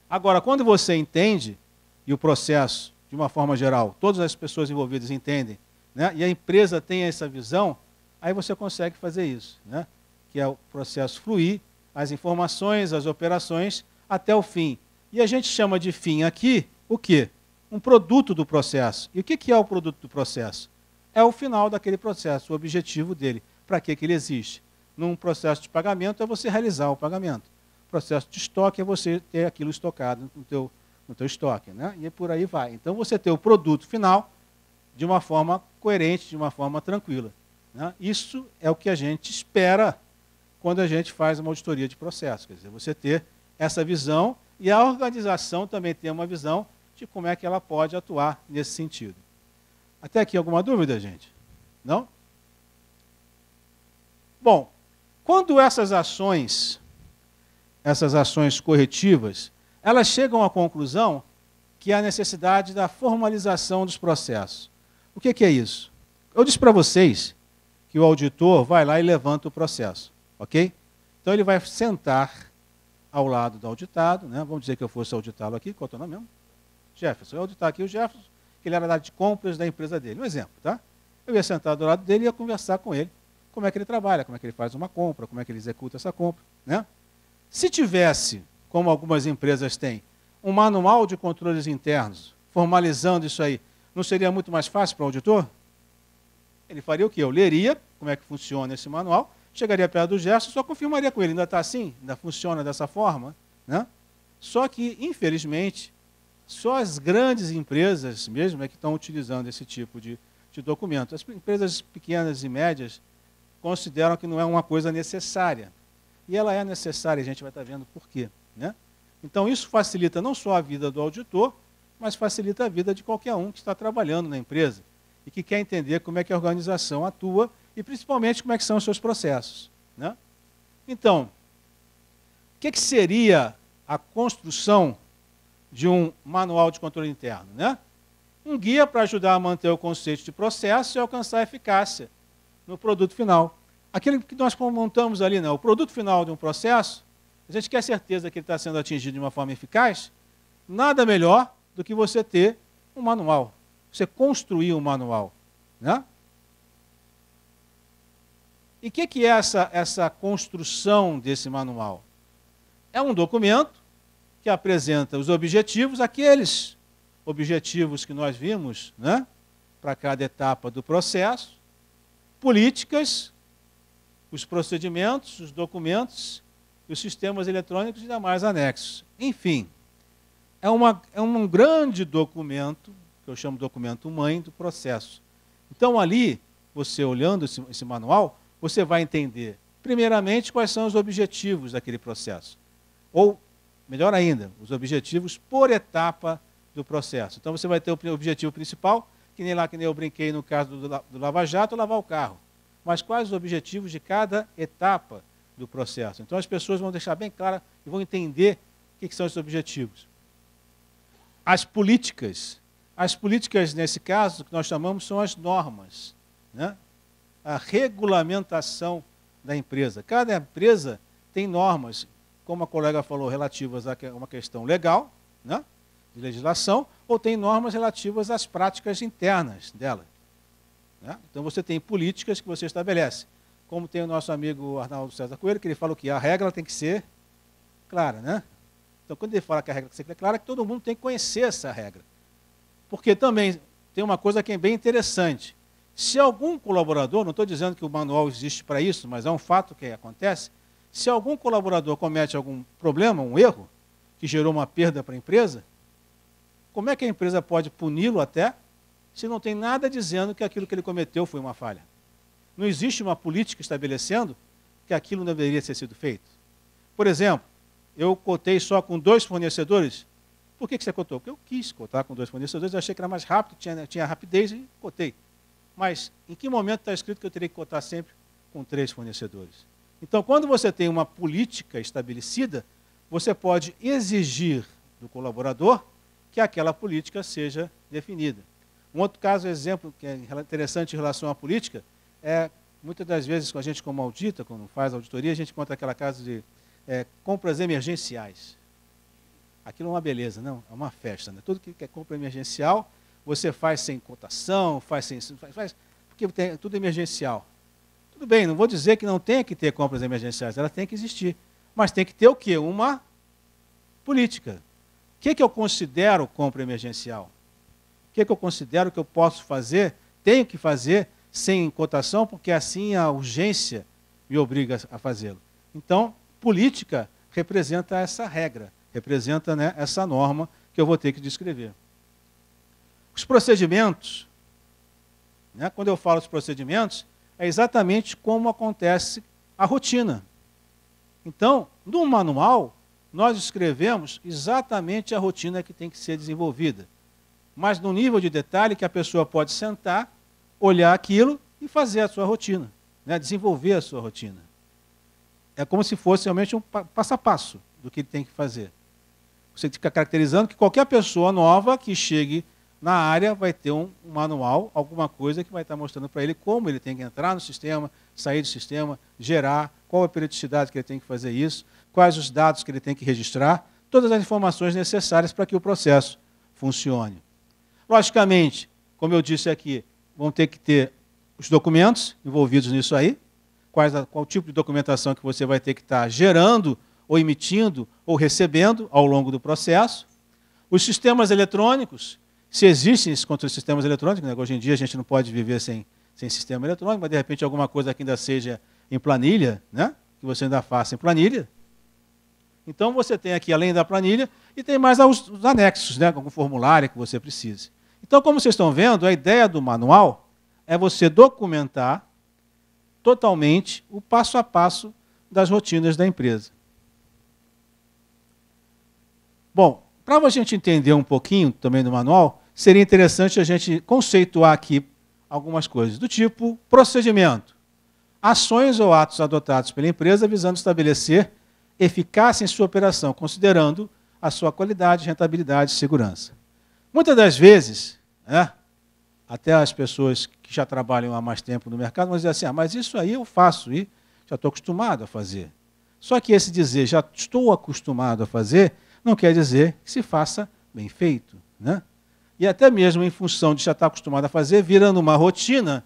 Agora, quando você entende, e o processo, de uma forma geral, todas as pessoas envolvidas entendem, né, e a empresa tem essa visão, aí você consegue fazer isso, né, que é o processo fluir, as informações, as operações, até o fim. E a gente chama de fim aqui o quê? Um produto do processo. E o que é o produto do processo? é o final daquele processo, o objetivo dele. Para que, que ele existe? Num processo de pagamento é você realizar o pagamento. Processo de estoque é você ter aquilo estocado no teu, no teu estoque, né? E por aí vai. Então você ter o produto final de uma forma coerente, de uma forma tranquila. Né? Isso é o que a gente espera quando a gente faz uma auditoria de processo. Quer dizer, você ter essa visão e a organização também ter uma visão de como é que ela pode atuar nesse sentido. Até aqui alguma dúvida, gente? Não? Bom, quando essas ações, essas ações corretivas, elas chegam à conclusão que há necessidade da formalização dos processos. O que, que é isso? Eu disse para vocês que o auditor vai lá e levanta o processo, ok? Então ele vai sentar ao lado do auditado, né? vamos dizer que eu fosse auditá-lo aqui, qual é o nome mesmo? Jefferson. Eu auditar aqui o Jefferson, ele era da de compras da empresa dele. Um exemplo, tá? Eu ia sentar do lado dele e ia conversar com ele como é que ele trabalha, como é que ele faz uma compra, como é que ele executa essa compra. Né? Se tivesse, como algumas empresas têm, um manual de controles internos formalizando isso aí, não seria muito mais fácil para o auditor? Ele faria o quê? Eu leria como é que funciona esse manual, chegaria perto do gesto, só confirmaria com ele, ainda está assim? Ainda funciona dessa forma? Né? Só que, infelizmente, só as grandes empresas mesmo é que estão utilizando esse tipo de, de documento. As empresas pequenas e médias consideram que não é uma coisa necessária. E ela é necessária, a gente vai estar vendo por quê. Né? Então, isso facilita não só a vida do auditor, mas facilita a vida de qualquer um que está trabalhando na empresa e que quer entender como é que a organização atua e, principalmente, como é que são os seus processos. Né? Então, o que, é que seria a construção de um manual de controle interno, né? Um guia para ajudar a manter o conceito de processo e alcançar a eficácia no produto final. Aquilo que nós montamos ali, né? o produto final de um processo, a gente quer certeza que ele está sendo atingido de uma forma eficaz, nada melhor do que você ter um manual. Você construir um manual. Né? E o que, que é essa, essa construção desse manual? É um documento que apresenta os objetivos, aqueles objetivos que nós vimos né, para cada etapa do processo, políticas, os procedimentos, os documentos, os sistemas eletrônicos e demais anexos. Enfim, é, uma, é um grande documento, que eu chamo documento mãe do processo. Então, ali, você olhando esse, esse manual, você vai entender, primeiramente, quais são os objetivos daquele processo. Ou melhor ainda, os objetivos por etapa do processo. Então você vai ter o objetivo principal, que nem lá que nem eu brinquei no caso do, do Lava Jato, lavar o carro. Mas quais os objetivos de cada etapa do processo? Então as pessoas vão deixar bem claro e vão entender o que, que são esses objetivos. As políticas. As políticas, nesse caso, que nós chamamos são as normas. Né? A regulamentação da empresa. Cada empresa tem normas como a colega falou, relativas a uma questão legal, né, de legislação, ou tem normas relativas às práticas internas dela. Né? Então você tem políticas que você estabelece. Como tem o nosso amigo Arnaldo César Coelho, que ele fala que a regra tem que ser clara, né? Então, quando ele fala que a regra tem que ser clara, é que todo mundo tem que conhecer essa regra. Porque também tem uma coisa que é bem interessante. Se algum colaborador, não estou dizendo que o manual existe para isso, mas é um fato que acontece, se algum colaborador comete algum problema, um erro, que gerou uma perda para a empresa, como é que a empresa pode puni-lo até se não tem nada dizendo que aquilo que ele cometeu foi uma falha? Não existe uma política estabelecendo que aquilo não deveria ter sido feito. Por exemplo, eu cotei só com dois fornecedores. Por que, você cotou? Porque eu quis cotar com dois fornecedores, eu achei que era mais rápido, tinha, tinha rapidez e cotei. Mas em que momento está escrito que eu teria que cotar sempre com três fornecedores? Então, quando você tem uma política estabelecida, você pode exigir do colaborador que aquela política seja definida. Um outro caso, exemplo que é interessante em relação à política, é muitas das vezes com a gente como audita, quando faz auditoria, a gente encontra aquela casa de é, compras emergenciais. Aquilo é uma beleza, não? É uma festa. Né? Tudo que é compra emergencial, você faz sem cotação, faz sem. Faz, faz, porque tem, é tudo emergencial. Tudo bem, não vou dizer que não tenha que ter compras emergenciais, ela tem que existir. Mas tem que ter o quê? Uma política. O que, é que eu considero compra emergencial? O que, é que eu considero que eu posso fazer, tenho que fazer, sem cotação, porque assim a urgência me obriga a fazê-lo. Então, política representa essa regra, representa né, essa norma que eu vou ter que descrever. Os procedimentos, né, quando eu falo os procedimentos, é exatamente como acontece a rotina. Então, no manual, nós escrevemos exatamente a rotina que tem que ser desenvolvida, mas no nível de detalhe que a pessoa pode sentar, olhar aquilo e fazer a sua rotina, né? desenvolver a sua rotina. É como se fosse realmente um passo a passo do que ele tem que fazer. Você fica caracterizando que qualquer pessoa nova que chegue na área vai ter um, um manual, alguma coisa que vai estar mostrando para ele como ele tem que entrar no sistema, sair do sistema, gerar, qual a periodicidade que ele tem que fazer isso, quais os dados que ele tem que registrar, todas as informações necessárias para que o processo funcione. Logicamente, como eu disse aqui, vão ter que ter os documentos envolvidos nisso aí, quais, qual tipo de documentação que você vai ter que estar tá gerando, ou emitindo, ou recebendo ao longo do processo. Os sistemas eletrônicos, se existem esses controles sistemas eletrônicos, né? hoje em dia a gente não pode viver sem, sem sistema eletrônico, mas de repente alguma coisa que ainda seja em planilha, né? que você ainda faça em planilha. Então você tem aqui, além da planilha, e tem mais os, os anexos, né? algum formulário que você precise. Então, como vocês estão vendo, a ideia do manual é você documentar totalmente o passo a passo das rotinas da empresa. Bom, para a gente entender um pouquinho também do manual, seria interessante a gente conceituar aqui algumas coisas, do tipo procedimento. Ações ou atos adotados pela empresa visando estabelecer eficácia em sua operação, considerando a sua qualidade, rentabilidade e segurança. Muitas das vezes, né, até as pessoas que já trabalham há mais tempo no mercado vão dizer assim: ah, mas isso aí eu faço e já estou acostumado a fazer. Só que esse dizer já estou acostumado a fazer não quer dizer que se faça bem feito. Né? E até mesmo em função de já estar acostumado a fazer, virando uma rotina,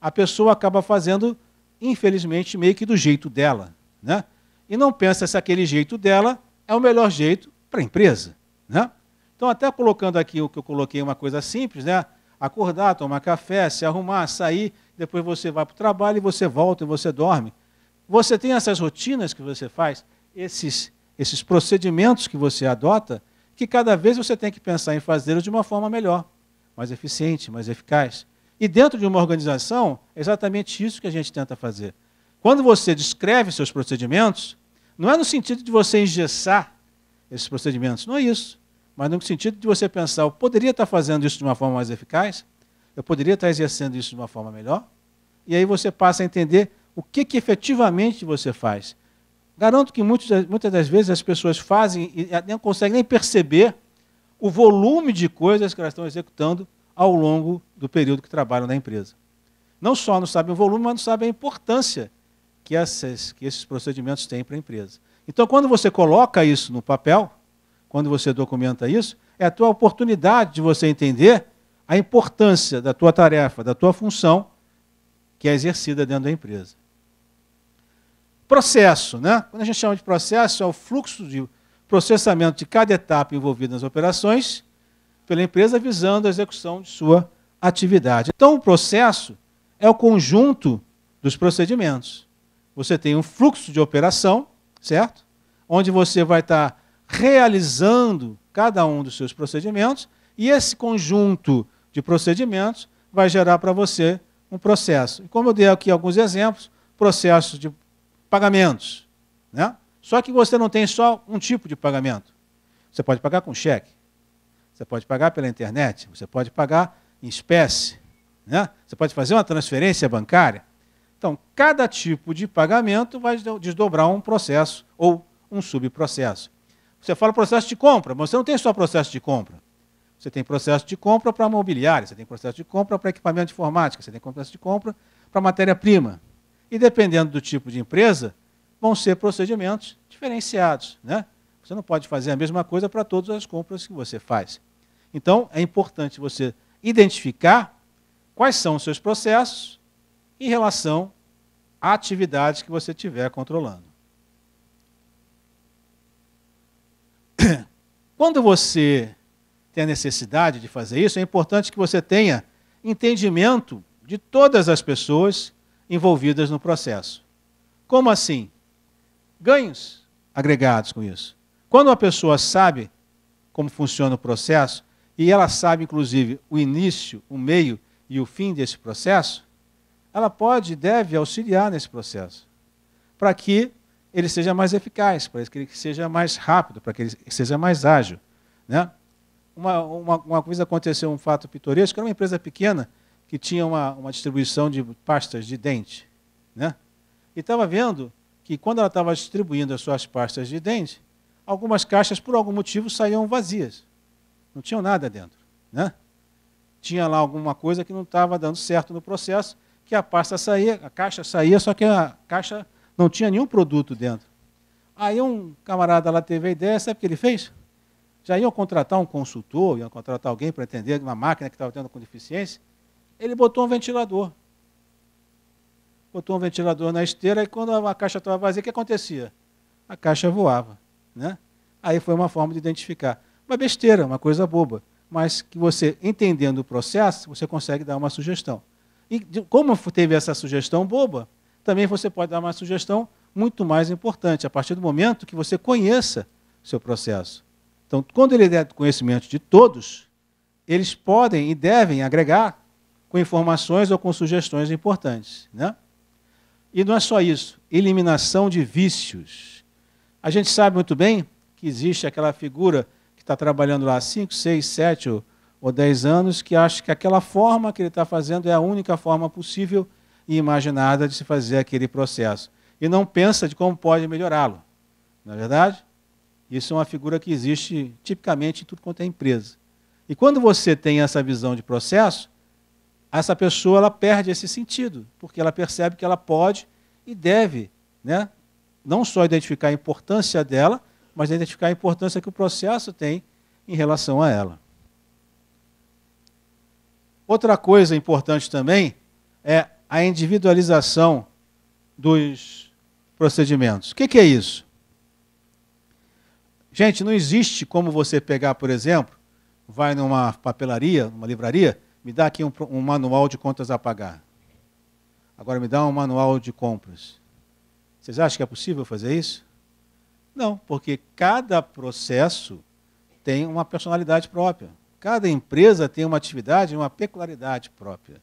a pessoa acaba fazendo, infelizmente, meio que do jeito dela. Né? E não pensa se aquele jeito dela é o melhor jeito para a empresa. Né? Então, até colocando aqui o que eu coloquei, uma coisa simples, né? acordar, tomar café, se arrumar, sair, depois você vai para o trabalho e você volta e você dorme. Você tem essas rotinas que você faz, esses esses procedimentos que você adota, que cada vez você tem que pensar em fazê-los de uma forma melhor, mais eficiente, mais eficaz. E dentro de uma organização, é exatamente isso que a gente tenta fazer. Quando você descreve seus procedimentos, não é no sentido de você engessar esses procedimentos, não é isso. Mas no sentido de você pensar, eu poderia estar fazendo isso de uma forma mais eficaz, eu poderia estar exercendo isso de uma forma melhor, e aí você passa a entender o que, que efetivamente você faz Garanto que muitas, muitas das vezes as pessoas fazem e não conseguem nem perceber o volume de coisas que elas estão executando ao longo do período que trabalham na empresa. Não só não sabem o volume, mas não sabem a importância que, essas, que esses procedimentos têm para a empresa. Então, quando você coloca isso no papel, quando você documenta isso, é a tua oportunidade de você entender a importância da tua tarefa, da tua função que é exercida dentro da empresa processo. Né? Quando a gente chama de processo, é o fluxo de processamento de cada etapa envolvida nas operações pela empresa visando a execução de sua atividade. Então, o processo é o conjunto dos procedimentos. Você tem um fluxo de operação, certo? Onde você vai estar tá realizando cada um dos seus procedimentos e esse conjunto de procedimentos vai gerar para você um processo. E como eu dei aqui alguns exemplos, processos de pagamentos. Né? Só que você não tem só um tipo de pagamento. Você pode pagar com cheque, você pode pagar pela internet, você pode pagar em espécie, né? você pode fazer uma transferência bancária. Então, cada tipo de pagamento vai desdobrar um processo ou um subprocesso. Você fala processo de compra, mas você não tem só processo de compra. Você tem processo de compra para mobiliário, você tem processo de compra para equipamento de informática, você tem processo de compra para matéria-prima, e dependendo do tipo de empresa, vão ser procedimentos diferenciados. Né? Você não pode fazer a mesma coisa para todas as compras que você faz. Então, é importante você identificar quais são os seus processos em relação a atividades que você estiver controlando. Quando você tem a necessidade de fazer isso, é importante que você tenha entendimento de todas as pessoas envolvidas no processo. Como assim? Ganhos agregados com isso. Quando uma pessoa sabe como funciona o processo, e ela sabe, inclusive, o início, o meio e o fim desse processo, ela pode e deve auxiliar nesse processo, para que ele seja mais eficaz, para que ele seja mais rápido, para que ele seja mais ágil. Né? Uma, uma, uma coisa aconteceu, um fato pitoresco, era uma empresa pequena que tinha uma, uma distribuição de pastas de dente. Né? E estava vendo que quando ela estava distribuindo as suas pastas de dente, algumas caixas, por algum motivo, saíam vazias. Não tinham nada dentro. Né? Tinha lá alguma coisa que não estava dando certo no processo, que a pasta saía, a caixa saía, só que a caixa não tinha nenhum produto dentro. Aí um camarada lá teve a ideia, sabe o que ele fez? Já iam contratar um consultor, iam contratar alguém para entender uma máquina que estava tendo com deficiência ele botou um ventilador. Botou um ventilador na esteira e quando a caixa estava vazia, o que acontecia? A caixa voava. Né? Aí foi uma forma de identificar. Uma besteira, uma coisa boba, mas que você, entendendo o processo, você consegue dar uma sugestão. E como teve essa sugestão boba, também você pode dar uma sugestão muito mais importante, a partir do momento que você conheça o seu processo. Então, quando ele der conhecimento de todos, eles podem e devem agregar com informações ou com sugestões importantes. Né? E não é só isso, eliminação de vícios. A gente sabe muito bem que existe aquela figura que está trabalhando lá há 5, 6, 7 ou 10 anos, que acha que aquela forma que ele está fazendo é a única forma possível e imaginada de se fazer aquele processo. E não pensa de como pode melhorá-lo. Na é verdade, isso é uma figura que existe tipicamente em tudo quanto é empresa. E quando você tem essa visão de processo, essa pessoa ela perde esse sentido, porque ela percebe que ela pode e deve, né, não só identificar a importância dela, mas identificar a importância que o processo tem em relação a ela. Outra coisa importante também é a individualização dos procedimentos. O que, que é isso? Gente, não existe como você pegar, por exemplo, vai numa papelaria, numa livraria, me dá aqui um, um manual de contas a pagar. Agora me dá um manual de compras. Vocês acham que é possível fazer isso? Não, porque cada processo tem uma personalidade própria. Cada empresa tem uma atividade, uma peculiaridade própria.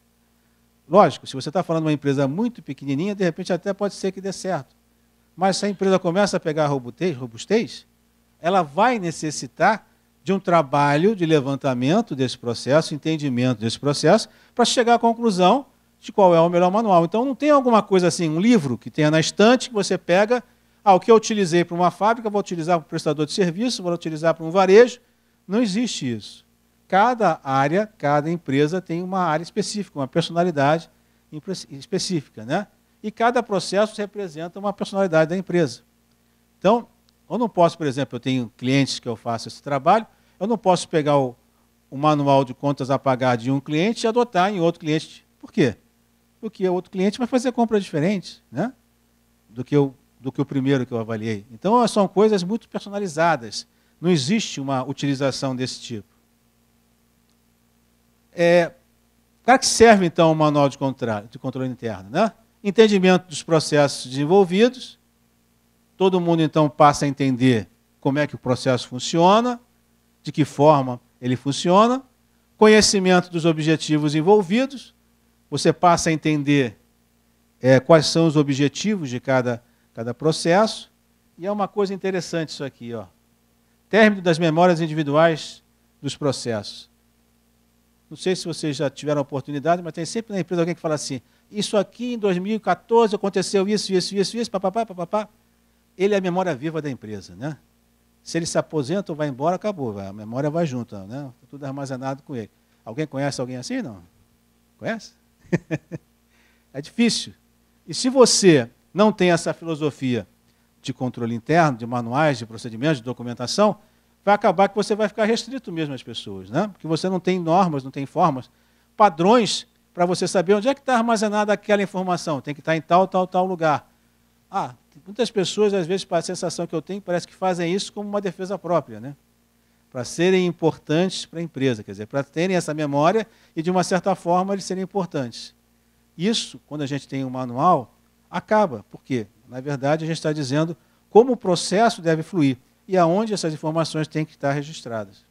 Lógico, se você está falando de uma empresa muito pequenininha, de repente até pode ser que dê certo. Mas se a empresa começa a pegar robustez, robustez ela vai necessitar de um trabalho de levantamento desse processo, entendimento desse processo, para chegar à conclusão de qual é o melhor manual. Então não tem alguma coisa assim, um livro que tenha na estante que você pega, ah, o que eu utilizei para uma fábrica, vou utilizar para um prestador de serviço, vou utilizar para um varejo. Não existe isso. Cada área, cada empresa tem uma área específica, uma personalidade específica, né? E cada processo representa uma personalidade da empresa. Então, eu não posso, por exemplo, eu tenho clientes que eu faço esse trabalho, eu não posso pegar o, o manual de contas a pagar de um cliente e adotar em outro cliente. Por quê? Porque o outro cliente vai fazer compra diferente né? do, que eu, do que o primeiro que eu avaliei. Então são coisas muito personalizadas. Não existe uma utilização desse tipo. É, para que serve então o manual de, controle, de controle interno? Né? Entendimento dos processos desenvolvidos. Todo mundo então passa a entender como é que o processo funciona, de que forma ele funciona, conhecimento dos objetivos envolvidos, você passa a entender é, quais são os objetivos de cada, cada processo, e é uma coisa interessante isso aqui, ó. Término das memórias individuais dos processos. Não sei se vocês já tiveram a oportunidade, mas tem sempre na empresa alguém que fala assim: isso aqui em 2014 aconteceu isso, isso, isso, isso, papapá, papapá. Ele é a memória viva da empresa, né? Se ele se aposenta ou vai embora, acabou. A memória vai junto, né? Tá tudo armazenado com ele. Alguém conhece alguém assim, não? Conhece? é difícil. E se você não tem essa filosofia de controle interno, de manuais, de procedimentos, de documentação, vai acabar que você vai ficar restrito mesmo às pessoas, né? Porque você não tem normas, não tem formas, padrões para você saber onde é que está armazenada aquela informação. Tem que estar tá em tal, tal, tal lugar. Ah, muitas pessoas, às vezes, para a sensação que eu tenho, parece que fazem isso como uma defesa própria, né? Para serem importantes para a empresa, quer dizer, para terem essa memória e, de uma certa forma, eles serem importantes. Isso, quando a gente tem um manual, acaba, porque, na verdade, a gente está dizendo como o processo deve fluir e aonde essas informações têm que estar tá registradas.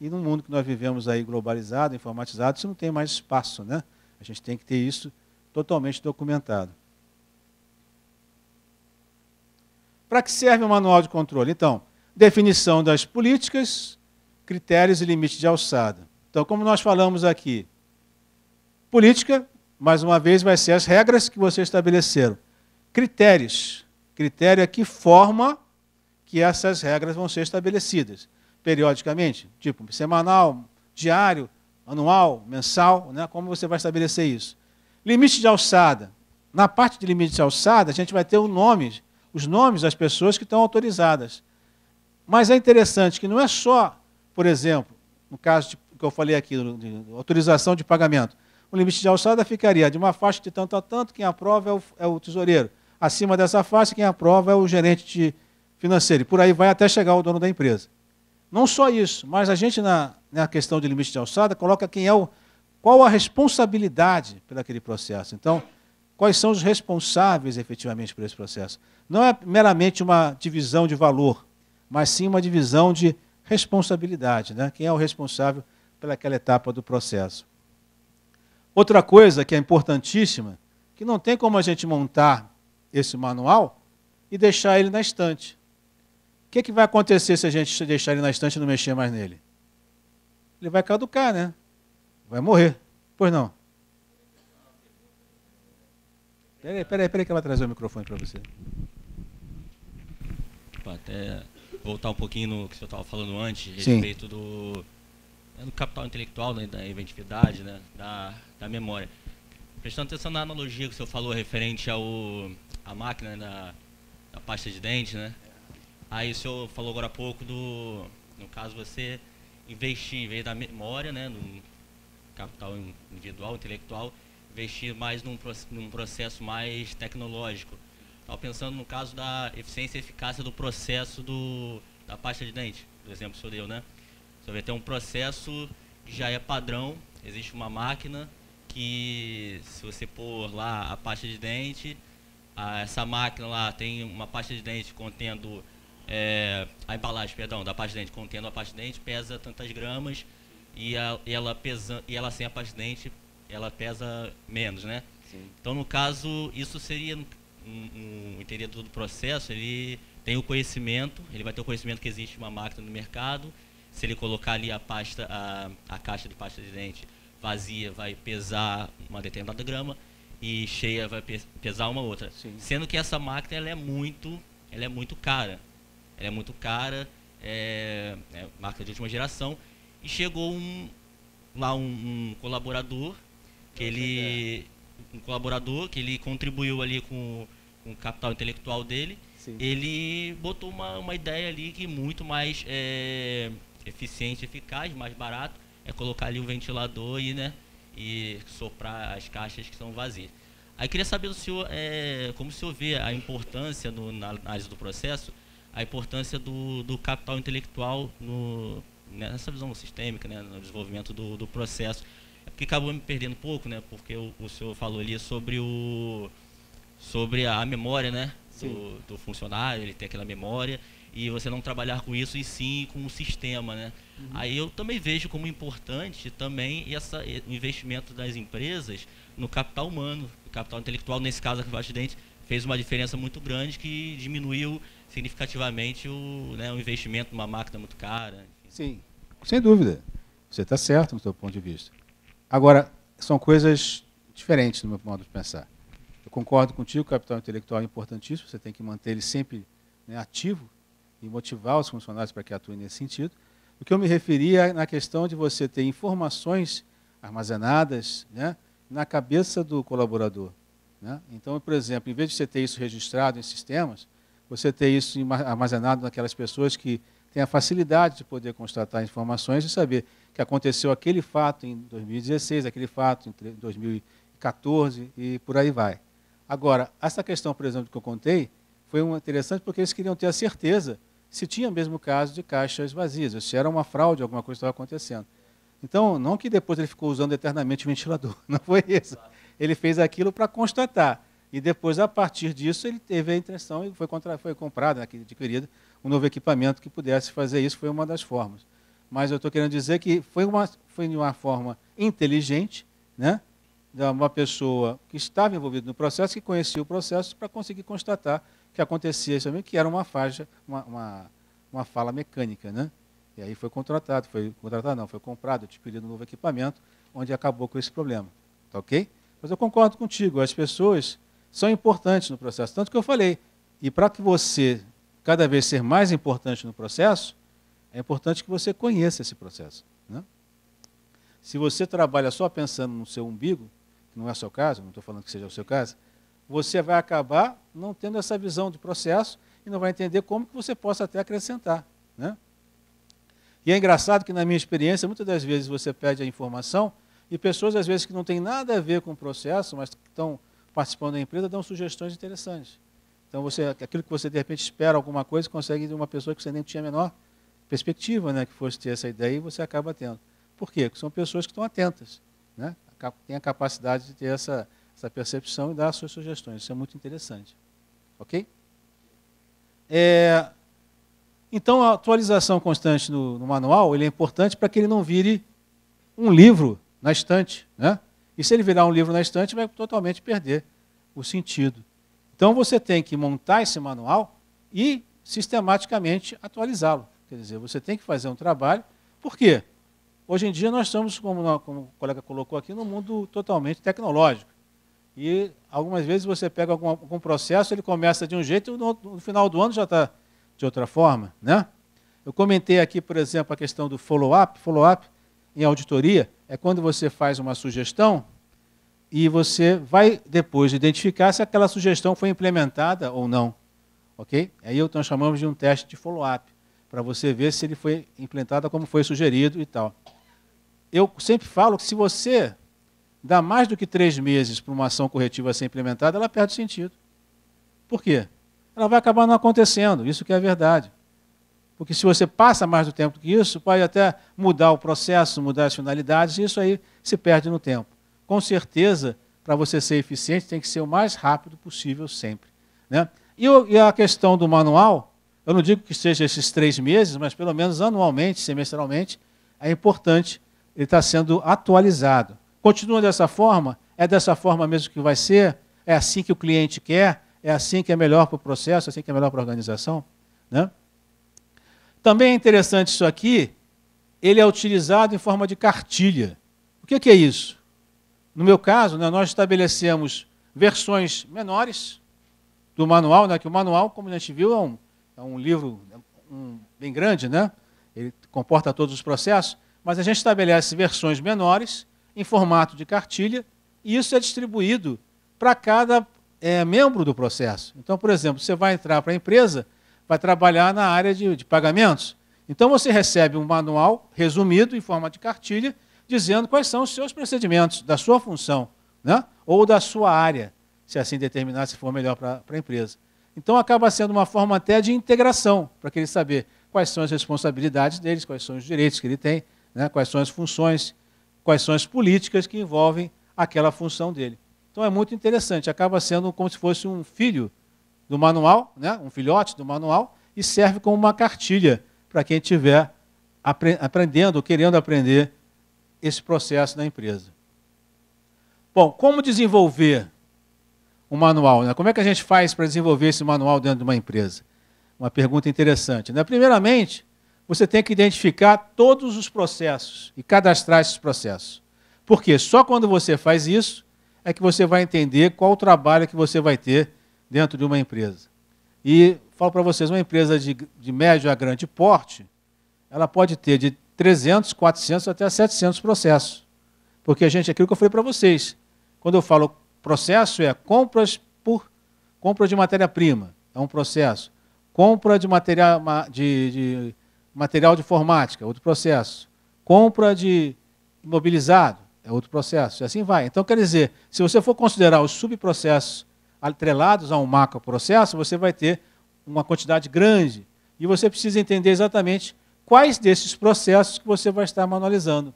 E no mundo que nós vivemos aí globalizado, informatizado, isso não tem mais espaço, né? A gente tem que ter isso totalmente documentado. Para que serve o manual de controle? Então, definição das políticas, critérios e limites de alçada. Então, como nós falamos aqui, política, mais uma vez, vai ser as regras que vocês estabeleceram. Critérios. Critério é que forma que essas regras vão ser estabelecidas. Periodicamente, tipo semanal, diário, anual, mensal, né? como você vai estabelecer isso? Limite de alçada. Na parte de limite de alçada, a gente vai ter o nome os nomes das pessoas que estão autorizadas. Mas é interessante que não é só, por exemplo, no caso de, que eu falei aqui, de autorização de pagamento. O limite de alçada ficaria de uma faixa de tanto a tanto, quem aprova é o, é o tesoureiro. Acima dessa faixa, quem aprova é o gerente de financeiro. E por aí vai até chegar o dono da empresa. Não só isso, mas a gente, na, na questão de limite de alçada, coloca quem é o, qual a responsabilidade aquele processo. Então, quais são os responsáveis efetivamente por esse processo. Não é meramente uma divisão de valor, mas sim uma divisão de responsabilidade, né? quem é o responsável pelaquela etapa do processo. Outra coisa que é importantíssima, que não tem como a gente montar esse manual e deixar ele na estante. O que, é que vai acontecer se a gente deixar ele na estante e não mexer mais nele? Ele vai caducar, né? Vai morrer. Pois não. Peraí, peraí, peraí que ela trazer o microfone para você. Até voltar um pouquinho no que você estava falando antes, a respeito do, é, do capital intelectual, né, da inventividade, né, da, da memória. Prestando atenção na analogia que o senhor falou referente ao, à máquina da, da pasta de dente, né? Aí o senhor falou agora há pouco do, no caso, você investir em vez da memória, né, no capital individual, intelectual, investir mais num, num processo mais tecnológico. Estava pensando no caso da eficiência e eficácia do processo do, da pasta de dente, do exemplo que o deu, né? senhor vai ter um processo que já é padrão, existe uma máquina que se você pôr lá a pasta de dente, a, essa máquina lá tem uma pasta de dente contendo é, a embalagem, perdão, da pasta de dente contendo a pasta de dente, pesa tantas gramas e, a, ela pesa, e ela sem a pasta de dente ela pesa menos, né? Sim. Então, no caso, isso seria um, um, teria todo o processo, ele tem o conhecimento, ele vai ter o conhecimento que existe uma máquina no mercado, se ele colocar ali a pasta, a, a caixa de pasta de dente vazia, vai pesar uma determinada grama e cheia vai pesar uma outra. Sim. Sendo que essa máquina ela é muito, ela é muito cara. Ela é muito cara, é, é marca de última geração. E chegou um, lá um, um colaborador que ele um colaborador que ele contribuiu ali com, com o capital intelectual dele. Sim. Ele botou uma, uma ideia ali que muito mais é, eficiente, eficaz, mais barato é colocar ali um ventilador e né e soprar as caixas que são vazias. Aí queria saber do senhor é, como o senhor vê a importância no, na análise do processo, a importância do, do capital intelectual no, nessa visão sistêmica, né, no desenvolvimento do, do processo que acabou me perdendo um pouco, né? Porque o, o senhor falou ali sobre o sobre a memória, né? Do, do, funcionário, ele tem aquela memória e você não trabalhar com isso e sim com o sistema, né? Uhum. Aí eu também vejo como importante também essa, o investimento das empresas no capital humano, capital intelectual, nesse caso aqui embaixo de dente, fez uma diferença muito grande que diminuiu significativamente o, né, o investimento numa máquina muito cara. Enfim. Sim, sem dúvida. Você está certo no seu ponto de vista. Agora, são coisas diferentes no meu modo de pensar. Eu concordo contigo, o capital intelectual é importantíssimo, você tem que manter ele sempre né, ativo e motivar os funcionários para que atuem nesse sentido. O que eu me referia é na questão de você ter informações armazenadas né, na cabeça do colaborador. Né? Então, por exemplo, em vez de você ter isso registrado em sistemas, você ter isso armazenado naquelas pessoas que têm a facilidade de poder constatar informações e saber que aconteceu aquele fato em 2016, aquele fato em 2014 e por aí vai. Agora, essa questão, por exemplo, que eu contei, foi uma interessante porque eles queriam ter a certeza se tinha mesmo caso de caixas vazias, se era uma fraude, alguma coisa estava acontecendo. Então, não que depois ele ficou usando eternamente o ventilador, não foi isso. Ele fez aquilo para constatar. E depois, a partir disso, ele teve a intenção e foi, contra, foi comprado, adquirido um novo equipamento que pudesse fazer isso, foi uma das formas mas eu estou querendo dizer que foi, uma, foi de uma forma inteligente, né? De uma pessoa que estava envolvida no processo, que conhecia o processo, para conseguir constatar que acontecia isso que era uma faixa, uma, uma, uma, fala mecânica, né? E aí foi contratado, foi contratado não, foi comprado, adquirido um novo equipamento, onde acabou com esse problema, tá ok? Mas eu concordo contigo, as pessoas são importantes no processo, tanto que eu falei, e para que você cada vez ser mais importante no processo, é importante que você conheça esse processo. Né? Se você trabalha só pensando no seu umbigo, que não é o seu caso, não estou falando que seja o seu caso, você vai acabar não tendo essa visão de processo e não vai entender como que você possa até acrescentar. Né? E é engraçado que, na minha experiência, muitas das vezes você pede a informação e pessoas, às vezes, que não têm nada a ver com o processo, mas que estão participando da empresa, dão sugestões interessantes. Então, você, aquilo que você, de repente, espera alguma coisa, consegue de uma pessoa que você nem tinha a menor perspectiva né, que fosse ter essa ideia e você acaba tendo. Por quê? Porque são pessoas que estão atentas, né? têm a capacidade de ter essa, essa percepção e dar as suas sugestões. Isso é muito interessante. Ok? É, então, a atualização constante no, no manual ele é importante para que ele não vire um livro na estante. Né? E se ele virar um livro na estante, vai totalmente perder o sentido. Então, você tem que montar esse manual e sistematicamente atualizá-lo. Quer dizer, você tem que fazer um trabalho. Por quê? Hoje em dia nós estamos, como, como o colega colocou aqui, num mundo totalmente tecnológico. E algumas vezes você pega algum, algum processo, ele começa de um jeito e no, no final do ano já está de outra forma. Né? Eu comentei aqui, por exemplo, a questão do follow-up. Follow-up em auditoria é quando você faz uma sugestão e você vai depois identificar se aquela sugestão foi implementada ou não. Ok? Aí então chamamos de um teste de follow-up para você ver se ele foi implementado como foi sugerido e tal. Eu sempre falo que se você dá mais do que três meses para uma ação corretiva ser implementada, ela perde sentido. Por quê? Ela vai acabar não acontecendo, isso que é verdade. Porque se você passa mais do tempo que isso, pode até mudar o processo, mudar as finalidades, e isso aí se perde no tempo. Com certeza, para você ser eficiente, tem que ser o mais rápido possível sempre. Né? E, a questão do manual, eu não digo que seja esses três meses, mas pelo menos anualmente, semestralmente, é importante ele estar tá sendo atualizado. Continua dessa forma? É dessa forma mesmo que vai ser? É assim que o cliente quer? É assim que é melhor para o processo? É assim que é melhor para a organização? Né? Também é interessante isso aqui, ele é utilizado em forma de cartilha. O que é isso? No meu caso, né, nós estabelecemos versões menores do manual, né, que o manual, como a gente viu, é um é um livro é um, bem grande, né? ele comporta todos os processos, mas a gente estabelece versões menores em formato de cartilha e isso é distribuído para cada é, membro do processo. Então, por exemplo, você vai entrar para a empresa, vai trabalhar na área de, de pagamentos. Então, você recebe um manual resumido em forma de cartilha dizendo quais são os seus procedimentos, da sua função né? ou da sua área, se assim determinar se for melhor para a empresa. Então acaba sendo uma forma até de integração, para que ele saber quais são as responsabilidades deles, quais são os direitos que ele tem, né, quais são as funções, quais são as políticas que envolvem aquela função dele. Então é muito interessante, acaba sendo como se fosse um filho do manual, né, um filhote do manual, e serve como uma cartilha para quem estiver apre aprendendo, ou querendo aprender esse processo na empresa. Bom, como desenvolver um manual. Né? Como é que a gente faz para desenvolver esse manual dentro de uma empresa? Uma pergunta interessante. Né? Primeiramente, você tem que identificar todos os processos e cadastrar esses processos. Porque só quando você faz isso é que você vai entender qual o trabalho que você vai ter dentro de uma empresa. E falo para vocês, uma empresa de, de médio a grande porte, ela pode ter de 300, 400 até 700 processos. Porque a gente, é aquilo que eu falei para vocês, quando eu falo Processo é compras por compra de matéria-prima, é um processo. Compra de material de, de, material de informática, outro processo. Compra de imobilizado, é outro processo. E assim vai. Então, quer dizer, se você for considerar os subprocessos atrelados a um macroprocesso, você vai ter uma quantidade grande. E você precisa entender exatamente quais desses processos que você vai estar manualizando,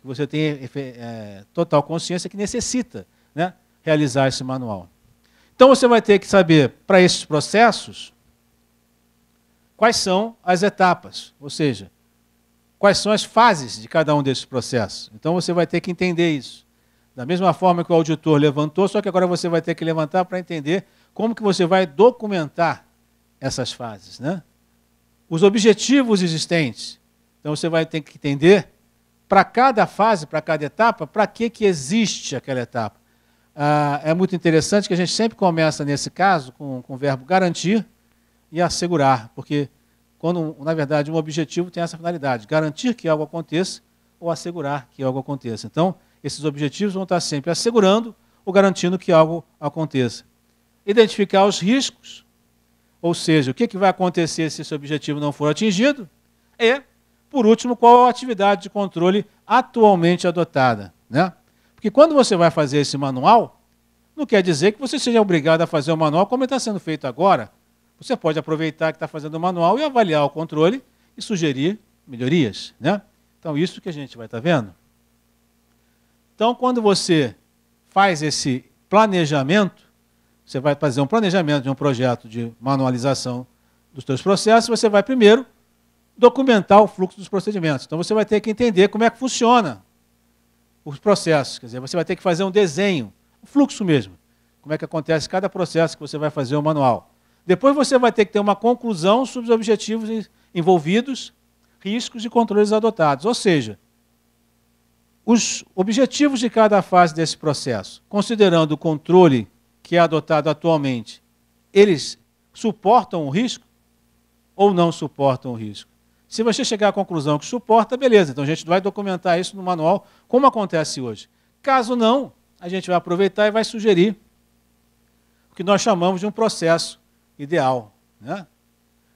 que você tem é, total consciência que necessita. Né? realizar esse manual. Então você vai ter que saber, para esses processos, quais são as etapas, ou seja, quais são as fases de cada um desses processos. Então você vai ter que entender isso. Da mesma forma que o auditor levantou, só que agora você vai ter que levantar para entender como que você vai documentar essas fases, né? Os objetivos existentes. Então você vai ter que entender para cada fase, para cada etapa, para que que existe aquela etapa. Ah, é muito interessante que a gente sempre começa, nesse caso, com, com o verbo garantir e assegurar, porque, quando, na verdade, um objetivo tem essa finalidade: garantir que algo aconteça ou assegurar que algo aconteça. Então, esses objetivos vão estar sempre assegurando ou garantindo que algo aconteça. Identificar os riscos, ou seja, o que, vai acontecer se esse objetivo não for atingido, e, por último, qual a atividade de controle atualmente adotada. Né? Porque quando você vai fazer esse manual, não quer dizer que você seja obrigado a fazer o manual como está sendo feito agora. Você pode aproveitar que está fazendo o manual e avaliar o controle e sugerir melhorias. Né? Então, isso que a gente vai estar tá vendo. Então, quando você faz esse planejamento, você vai fazer um planejamento de um projeto de manualização dos seus processos, você vai primeiro documentar o fluxo dos procedimentos. Então, você vai ter que entender como é que funciona os processos. Quer dizer, você vai ter que fazer um desenho, um fluxo mesmo. Como é que acontece cada processo que você vai fazer o um manual. Depois você vai ter que ter uma conclusão sobre os objetivos envolvidos, riscos e controles adotados. Ou seja, os objetivos de cada fase desse processo, considerando o controle que é adotado atualmente, eles suportam o risco ou não suportam o risco? Se você chegar à conclusão que suporta, beleza, então a gente vai documentar isso no manual, como acontece hoje. Caso não, a gente vai aproveitar e vai sugerir o que nós chamamos de um processo ideal. Né?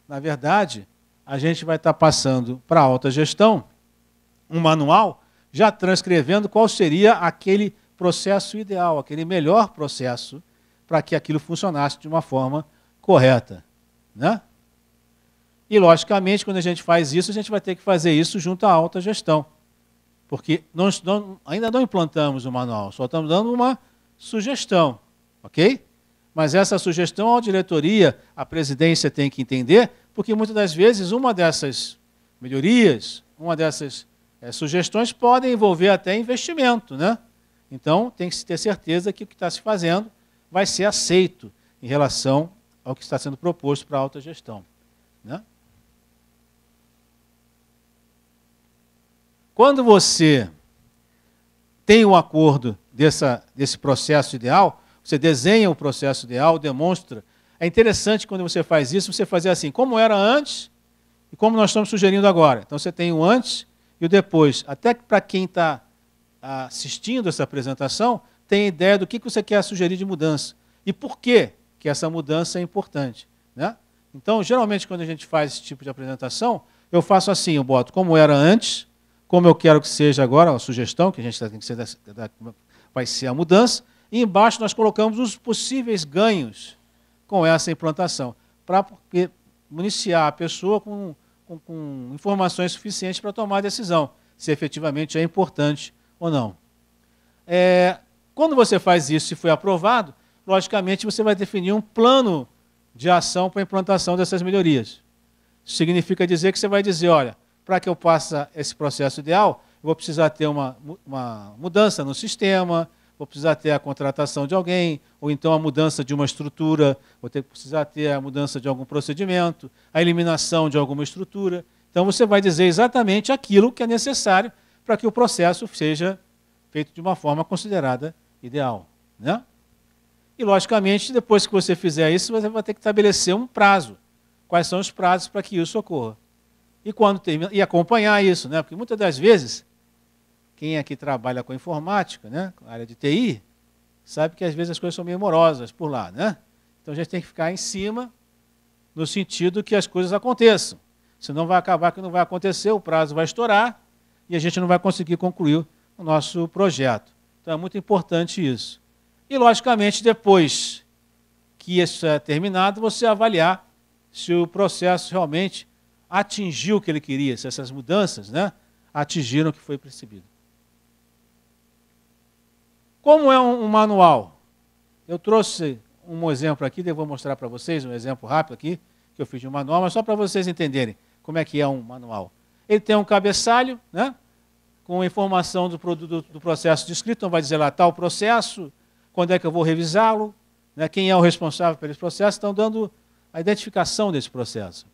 Na verdade, a gente vai estar passando para a alta gestão um manual já transcrevendo qual seria aquele processo ideal, aquele melhor processo para que aquilo funcionasse de uma forma correta. Né? E, logicamente, quando a gente faz isso, a gente vai ter que fazer isso junto à alta gestão. Porque nós não, ainda não implantamos o manual, só estamos dando uma sugestão, ok? Mas essa sugestão a diretoria, a presidência tem que entender, porque muitas das vezes uma dessas melhorias, uma dessas é, sugestões podem envolver até investimento, né? Então tem que se ter certeza que o que está se fazendo vai ser aceito em relação ao que está sendo proposto para a alta gestão, né? Quando você tem um acordo dessa, desse processo ideal, você desenha o processo ideal, demonstra. É interessante quando você faz isso, você fazer assim, como era antes e como nós estamos sugerindo agora. Então você tem o antes e o depois. Até que para quem está ah, assistindo essa apresentação, tem ideia do que você quer sugerir de mudança e por que que essa mudança é importante. Né? Então, geralmente, quando a gente faz esse tipo de apresentação, eu faço assim, eu boto como era antes, como eu quero que seja agora, a sugestão que a gente tá, tem que ser vai ser a mudança, e embaixo nós colocamos os possíveis ganhos com essa implantação, para municiar a pessoa com, com, com informações suficientes para tomar a decisão, se efetivamente é importante ou não. É, quando você faz isso e foi aprovado, logicamente você vai definir um plano de ação para a implantação dessas melhorias. Significa dizer que você vai dizer, olha, para que eu passe esse processo ideal, eu vou precisar ter uma, uma mudança no sistema, vou precisar ter a contratação de alguém, ou então a mudança de uma estrutura, vou ter que precisar ter a mudança de algum procedimento, a eliminação de alguma estrutura. Então você vai dizer exatamente aquilo que é necessário para que o processo seja feito de uma forma considerada ideal. Né? E, logicamente, depois que você fizer isso, você vai ter que estabelecer um prazo. Quais são os prazos para que isso ocorra? E quando termina, e acompanhar isso, né? Porque muitas das vezes, quem aqui trabalha com informática, né? área de TI, sabe que às vezes as coisas são meio morosas por lá, né? Então a gente tem que ficar em cima no sentido que as coisas aconteçam. Senão vai acabar que não vai acontecer, o prazo vai estourar e a gente não vai conseguir concluir o nosso projeto. Então é muito importante isso. E, logicamente, depois que isso é terminado, você avaliar se o processo realmente atingiu o que ele queria, se essas mudanças né, atingiram o que foi percebido. Como é um, manual? Eu trouxe um exemplo aqui, eu vou mostrar para vocês, um exemplo rápido aqui, que eu fiz de um manual, mas só para vocês entenderem como é que é um manual. Ele tem um cabeçalho, né, com informação do, do, do processo descrito, então vai dizer lá tal processo, quando é que eu vou revisá-lo, né, quem é o responsável pelo processo, estão dando a identificação desse processo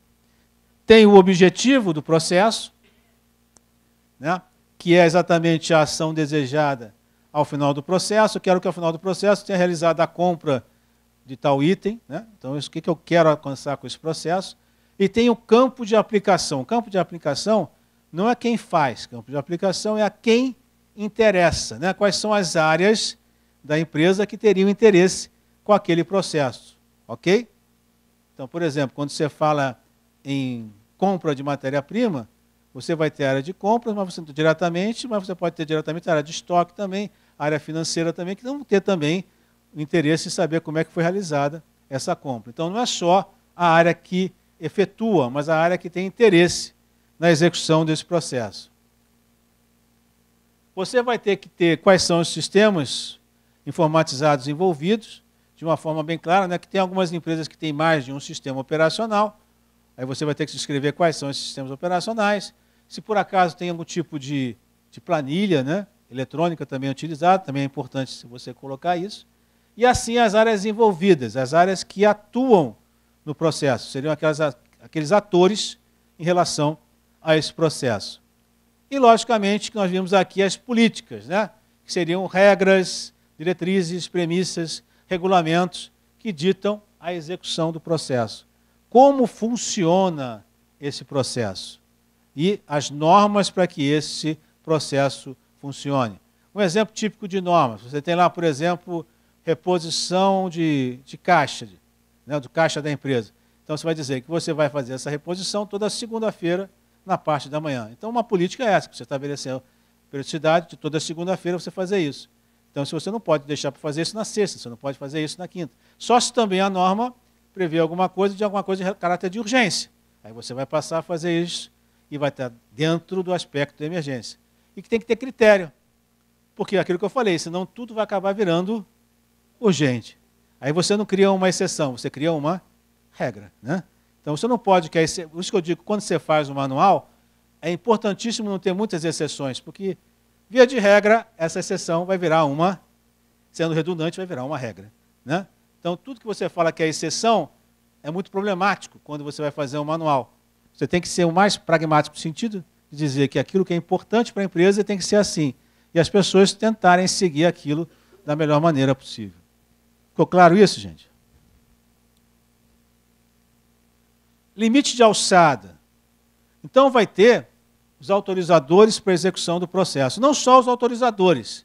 tem o objetivo do processo, né, que é exatamente a ação desejada ao final do processo. Eu quero que ao final do processo tenha realizado a compra de tal item. Né? Então, isso, o que eu quero alcançar com esse processo? E tem o campo de aplicação. O campo de aplicação não é quem faz, o campo de aplicação é a quem interessa. Né? Quais são as áreas da empresa que teriam interesse com aquele processo. Ok? Então, por exemplo, quando você fala em compra de matéria-prima, você vai ter área de compras, mas você diretamente, mas você pode ter diretamente área de estoque também, área financeira também, que vão ter também interesse em saber como é que foi realizada essa compra. Então não é só a área que efetua, mas a área que tem interesse na execução desse processo. Você vai ter que ter quais são os sistemas informatizados envolvidos, de uma forma bem clara, né, que tem algumas empresas que têm mais de um sistema operacional, Aí você vai ter que descrever quais são esses sistemas operacionais. Se por acaso tem algum tipo de, de planilha né, eletrônica também utilizada, também é importante você colocar isso. E assim as áreas envolvidas, as áreas que atuam no processo, seriam aquelas, aqueles atores em relação a esse processo. E, logicamente, que nós vimos aqui as políticas, né? que seriam regras, diretrizes, premissas, regulamentos que ditam a execução do processo como funciona esse processo e as normas para que esse processo funcione. Um exemplo típico de normas, você tem lá, por exemplo, reposição de, de caixa, de, né, do caixa da empresa. Então você vai dizer que você vai fazer essa reposição toda segunda-feira na parte da manhã. Então uma política é essa, que você estabeleceu periodicidade de toda segunda-feira você fazer isso. Então se você não pode deixar para fazer isso na sexta, você não pode fazer isso na quinta. Só se também a norma prever alguma coisa de alguma coisa de caráter de urgência. Aí você vai passar a fazer isso e vai estar dentro do aspecto de emergência. E que tem que ter critério. Porque é aquilo que eu falei, senão tudo vai acabar virando urgente. Aí você não cria uma exceção, você cria uma regra. Né? Então você não pode, que por isso que eu digo, quando você faz o um manual, é importantíssimo não ter muitas exceções, porque, via de regra, essa exceção vai virar uma, sendo redundante, vai virar uma regra. Né? Então, tudo que você fala que é exceção é muito problemático quando você vai fazer um manual. Você tem que ser o mais pragmático no sentido de dizer que aquilo que é importante para a empresa tem que ser assim. E as pessoas tentarem seguir aquilo da melhor maneira possível. Ficou claro isso, gente? Limite de alçada. Então, vai ter os autorizadores para execução do processo. Não só os autorizadores,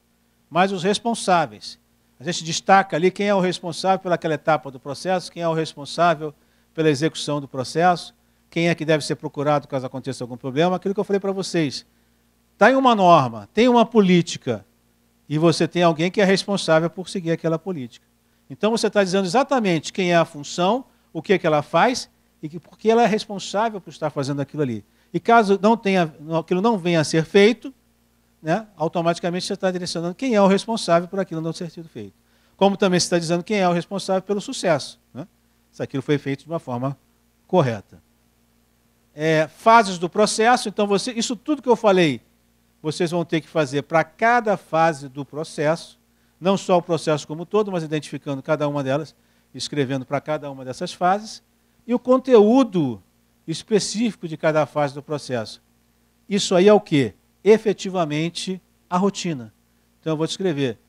mas os responsáveis. A gente destaca ali quem é o responsável pelaquela etapa do processo, quem é o responsável pela execução do processo, quem é que deve ser procurado caso aconteça algum problema, aquilo que eu falei para vocês. Está em uma norma, tem uma política, e você tem alguém que é responsável por seguir aquela política. Então você está dizendo exatamente quem é a função, o que, é que ela faz e por que ela é responsável por estar fazendo aquilo ali. E caso não tenha, aquilo não venha a ser feito, né, automaticamente você está direcionando quem é o responsável por aquilo não ter sido feito. Como também você está dizendo quem é o responsável pelo sucesso. Né? Se aquilo foi feito de uma forma correta. É, fases do processo, então você, isso tudo que eu falei, vocês vão ter que fazer para cada fase do processo, não só o processo como todo, mas identificando cada uma delas, escrevendo para cada uma dessas fases, e o conteúdo específico de cada fase do processo. Isso aí é o que? efetivamente a rotina. Então eu vou te escrever.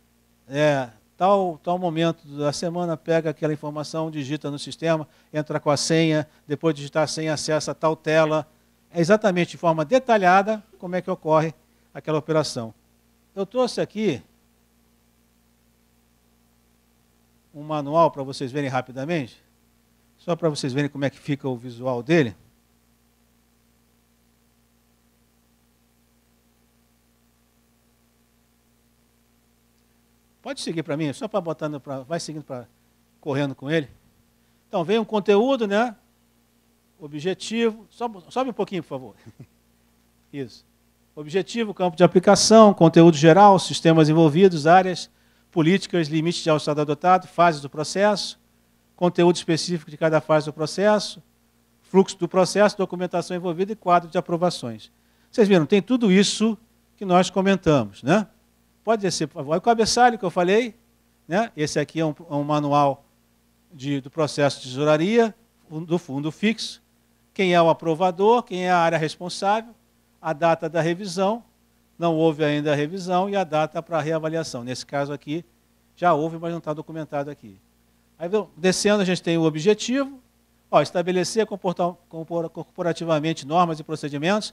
É, tal, tal momento da semana, pega aquela informação, digita no sistema, entra com a senha, depois de digitar a senha, acessa a tal tela. É exatamente de forma detalhada como é que ocorre aquela operação. Eu trouxe aqui um manual para vocês verem rapidamente, só para vocês verem como é que fica o visual dele. Pode seguir para mim, só para botando para. Vai seguindo para. correndo com ele. Então, vem um conteúdo, né? Objetivo. Sobe, sobe um pouquinho, por favor. Isso. Objetivo, campo de aplicação, conteúdo geral, sistemas envolvidos, áreas, políticas, limites de alçado adotado, fases do processo, conteúdo específico de cada fase do processo, fluxo do processo, documentação envolvida e quadro de aprovações. Vocês viram, tem tudo isso que nós comentamos, né? Pode ser, o cabeçalho que eu falei, né? esse aqui é um, é um manual de, do processo de tesouraria, do fundo fixo, quem é o aprovador, quem é a área responsável, a data da revisão, não houve ainda a revisão, e a data para a reavaliação. Nesse caso aqui, já houve, mas não está documentado aqui. Aí, descendo, a gente tem o objetivo, ó, estabelecer corporativamente normas e procedimentos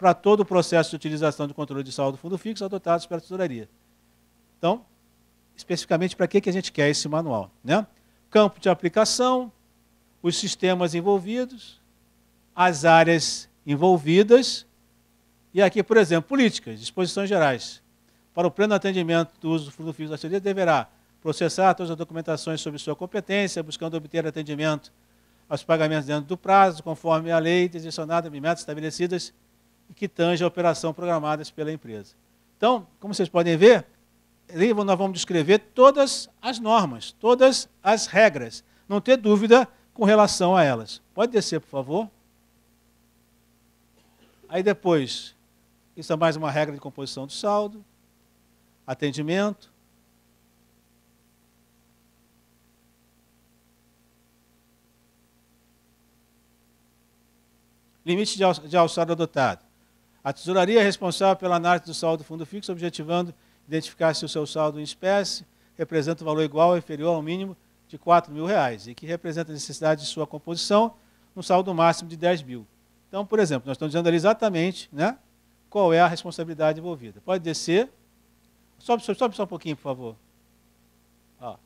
para todo o processo de utilização do controle de saldo do fundo fixo adotados pela tesouraria. Então, especificamente para que, que a gente quer esse manual. Né? Campo de aplicação, os sistemas envolvidos, as áreas envolvidas, e aqui, por exemplo, políticas, disposições gerais. Para o pleno atendimento do uso do fundo fixo da tesouraria, deverá processar todas as documentações sobre sua competência, buscando obter atendimento aos pagamentos dentro do prazo, conforme a lei, designacionada em metas estabelecidas que tange a operação programadas pela empresa. Então, como vocês podem ver, nós vamos descrever todas as normas, todas as regras. Não ter dúvida com relação a elas. Pode descer, por favor. Aí depois, isso é mais uma regra de composição do saldo, atendimento. Limite de alçada adotado. A tesouraria é responsável pela análise do saldo do fundo fixo, objetivando identificar se o seu saldo em espécie representa um valor igual ou inferior ao mínimo de R$ reais e que representa a necessidade de sua composição no saldo máximo de 10 mil. Então, por exemplo, nós estamos dizendo ali exatamente né, qual é a responsabilidade envolvida. Pode descer. Sobe, sobe, sobe só um pouquinho, por favor. Ó.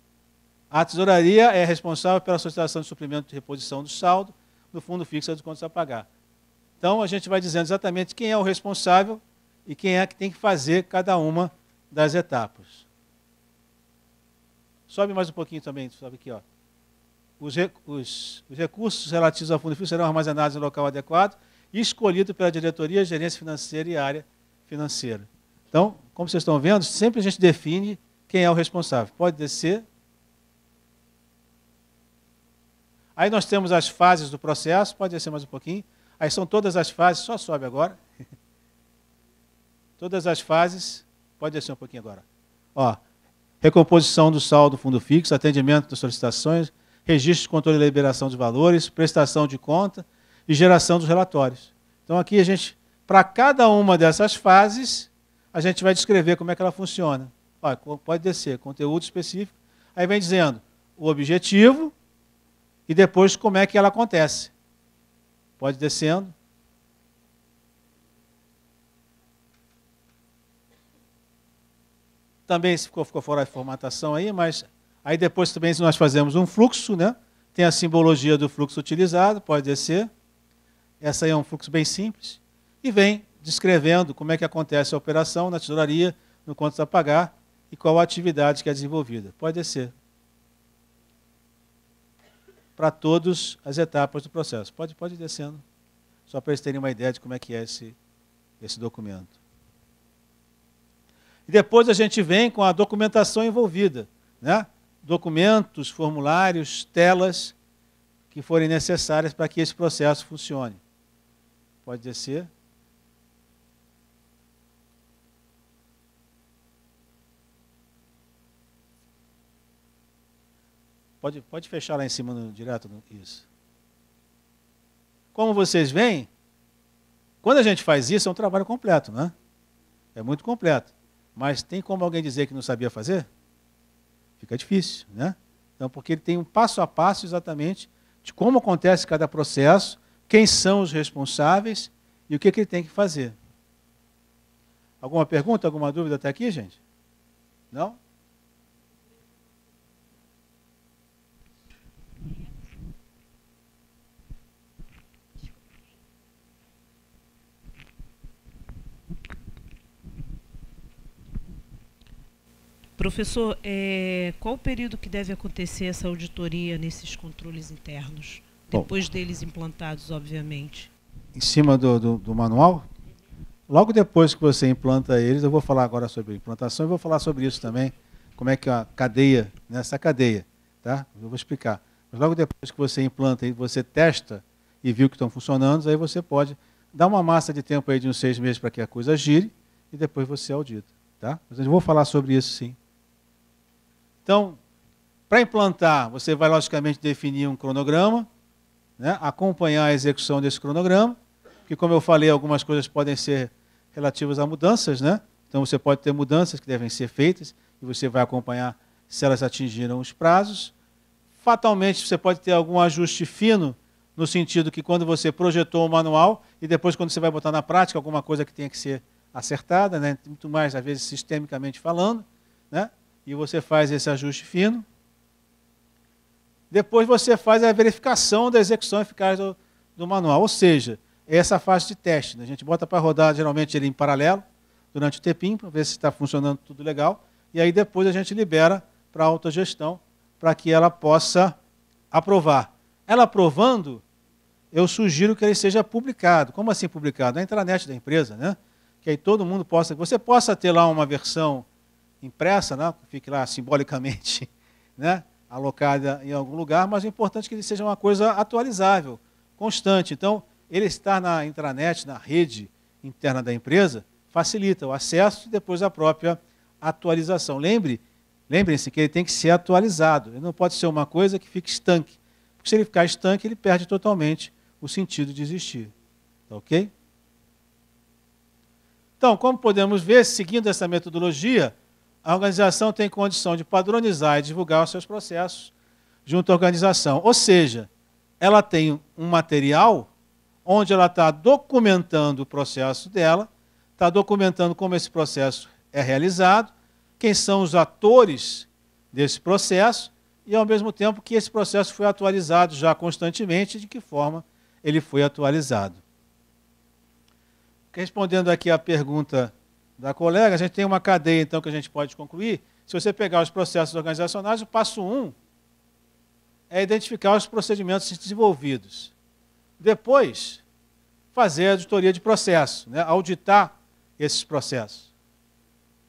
A tesouraria é responsável pela solicitação de suprimento de reposição do saldo no fundo fixo dos contos a pagar. Então a gente vai dizendo exatamente quem é o responsável e quem é que tem que fazer cada uma das etapas. Sobe mais um pouquinho também, sobe aqui, ó. Os, os, os recursos relativos ao fundo fixo serão armazenados em local adequado e escolhido pela diretoria, gerência financeira e área financeira. Então, como vocês estão vendo, sempre a gente define quem é o responsável. Pode descer. Aí nós temos as fases do processo, pode descer mais um pouquinho. Aí são todas as fases, só sobe agora. Todas as fases, pode descer um pouquinho agora. Ó, recomposição do saldo fundo fixo, atendimento das solicitações, registro, controle e liberação de valores, prestação de conta e geração dos relatórios. Então aqui a gente, para cada uma dessas fases, a gente vai descrever como é que ela funciona. Ó, pode descer, conteúdo específico. Aí vem dizendo o objetivo e depois como é que ela acontece. Pode descendo. Também ficou, ficou fora a formatação aí, mas aí depois também nós fazemos um fluxo, né? Tem a simbologia do fluxo utilizado, pode descer. Essa aí é um fluxo bem simples. E vem descrevendo como é que acontece a operação na tesouraria, no quanto a pagar e qual a atividade que é desenvolvida. Pode descer para todas as etapas do processo. Pode, pode ir descendo, só para eles terem uma ideia de como é que é esse, esse documento. E depois a gente vem com a documentação envolvida, né? documentos, formulários, telas que forem necessárias para que esse processo funcione. Pode descer. Pode, pode fechar lá em cima no, direto no, isso. Como vocês veem, quando a gente faz isso, é um trabalho completo, né? É muito completo. Mas tem como alguém dizer que não sabia fazer? Fica difícil, né? Então, porque ele tem um passo a passo exatamente de como acontece cada processo, quem são os responsáveis e o que, que ele tem que fazer. Alguma pergunta, alguma dúvida até aqui, gente? Não? Professor, é, qual o período que deve acontecer essa auditoria nesses controles internos? Depois Bom, deles implantados, obviamente. Em cima do, do, do, manual? Logo depois que você implanta eles, eu vou falar agora sobre implantação e vou falar sobre isso também, como é que é a cadeia, nessa né, cadeia, tá? Eu vou explicar. Mas logo depois que você implanta e você testa e viu que estão funcionando, aí você pode dar uma massa de tempo aí de uns seis meses para que a coisa gire e depois você audita, tá? Mas eu vou falar sobre isso sim. Então, para implantar, você vai logicamente definir um cronograma, né, acompanhar a execução desse cronograma, que como eu falei, algumas coisas podem ser relativas a mudanças, né? Então você pode ter mudanças que devem ser feitas e você vai acompanhar se elas atingiram os prazos. Fatalmente você pode ter algum ajuste fino no sentido que quando você projetou o manual e depois quando você vai botar na prática alguma coisa que tenha que ser acertada, né? muito mais às vezes sistemicamente falando, né? e você faz esse ajuste fino. Depois você faz a verificação da execução eficaz do, do manual, ou seja, é essa fase de teste. Né? A gente bota para rodar geralmente ele em paralelo durante o tempinho para ver se está funcionando tudo legal e aí depois a gente libera para a autogestão para que ela possa aprovar. Ela aprovando, eu sugiro que ele seja publicado. Como assim publicado? Na é intranet da empresa, né? Que aí todo mundo possa, você possa ter lá uma versão impressa, né? fique lá simbolicamente né? alocada em algum lugar, mas é importante que ele seja uma coisa atualizável, constante. Então, ele estar na intranet, na rede interna da empresa, facilita o acesso e depois a própria atualização. Lembre, lembrem-se que ele tem que ser atualizado. Ele não pode ser uma coisa que fique estanque, porque se ele ficar estanque, ele perde totalmente o sentido de existir. Tá ok? Então, como podemos ver, seguindo essa metodologia, a organização tem condição de padronizar e divulgar os seus processos junto à organização. Ou seja, ela tem um material onde ela está documentando o processo dela, está documentando como esse processo é realizado, quem são os atores desse processo e, ao mesmo tempo, que esse processo foi atualizado já constantemente e de que forma ele foi atualizado. Respondendo aqui à pergunta da colega, a gente tem uma cadeia, então, que a gente pode concluir. Se você pegar os processos organizacionais, o passo 1 um é identificar os procedimentos desenvolvidos. Depois, fazer a auditoria de processo, né? auditar esses processos.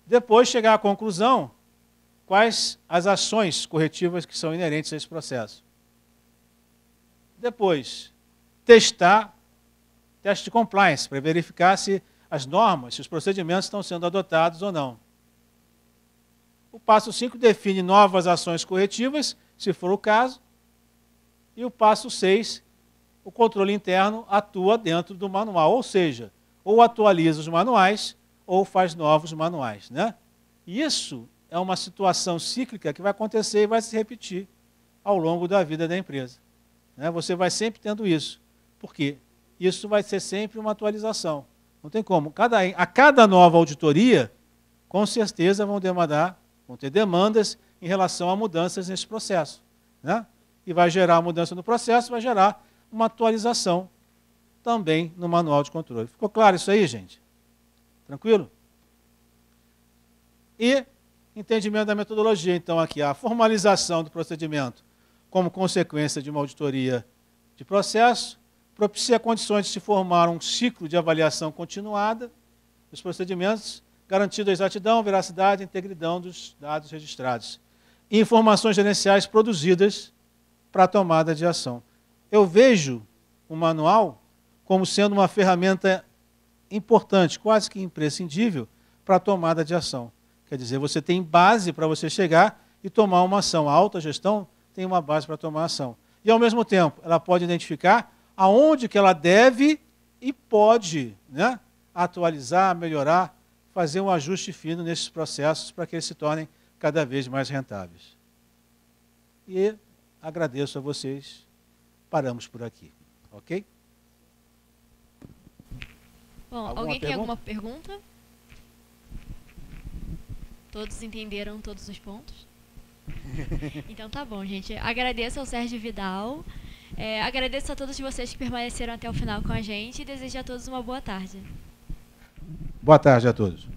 Depois, chegar à conclusão quais as ações corretivas que são inerentes a esse processo. Depois, testar teste de compliance, para verificar se as normas, se os procedimentos estão sendo adotados ou não. O passo 5 define novas ações corretivas, se for o caso. E o passo 6, o controle interno atua dentro do manual, ou seja, ou atualiza os manuais ou faz novos manuais. Né? Isso é uma situação cíclica que vai acontecer e vai se repetir ao longo da vida da empresa. Né? Você vai sempre tendo isso, porque isso vai ser sempre uma atualização. Não tem como. Cada, a cada nova auditoria, com certeza vão demandar, vão ter demandas em relação a mudanças nesse processo. Né? E vai gerar mudança no processo, vai gerar uma atualização também no manual de controle. Ficou claro isso aí, gente? Tranquilo? E entendimento da metodologia, então, aqui, a formalização do procedimento como consequência de uma auditoria de processo propicia condições de se formar um ciclo de avaliação continuada dos procedimentos, garantindo a exatidão, veracidade e integridade dos dados registrados. E informações gerenciais produzidas para a tomada de ação. Eu vejo o manual como sendo uma ferramenta importante, quase que imprescindível, para a tomada de ação. Quer dizer, você tem base para você chegar e tomar uma ação. A alta gestão tem uma base para tomar ação. E, ao mesmo tempo, ela pode identificar aonde que ela deve e pode né, atualizar, melhorar, fazer um ajuste fino nesses processos para que eles se tornem cada vez mais rentáveis. E agradeço a vocês. Paramos por aqui, ok? Bom, alguém pergunta? tem alguma pergunta? Todos entenderam todos os pontos? então tá bom, gente. Agradeço ao Sérgio Vidal. É, agradeço a todos vocês que permaneceram até o final com a gente e desejo a todos uma boa tarde. Boa tarde a todos.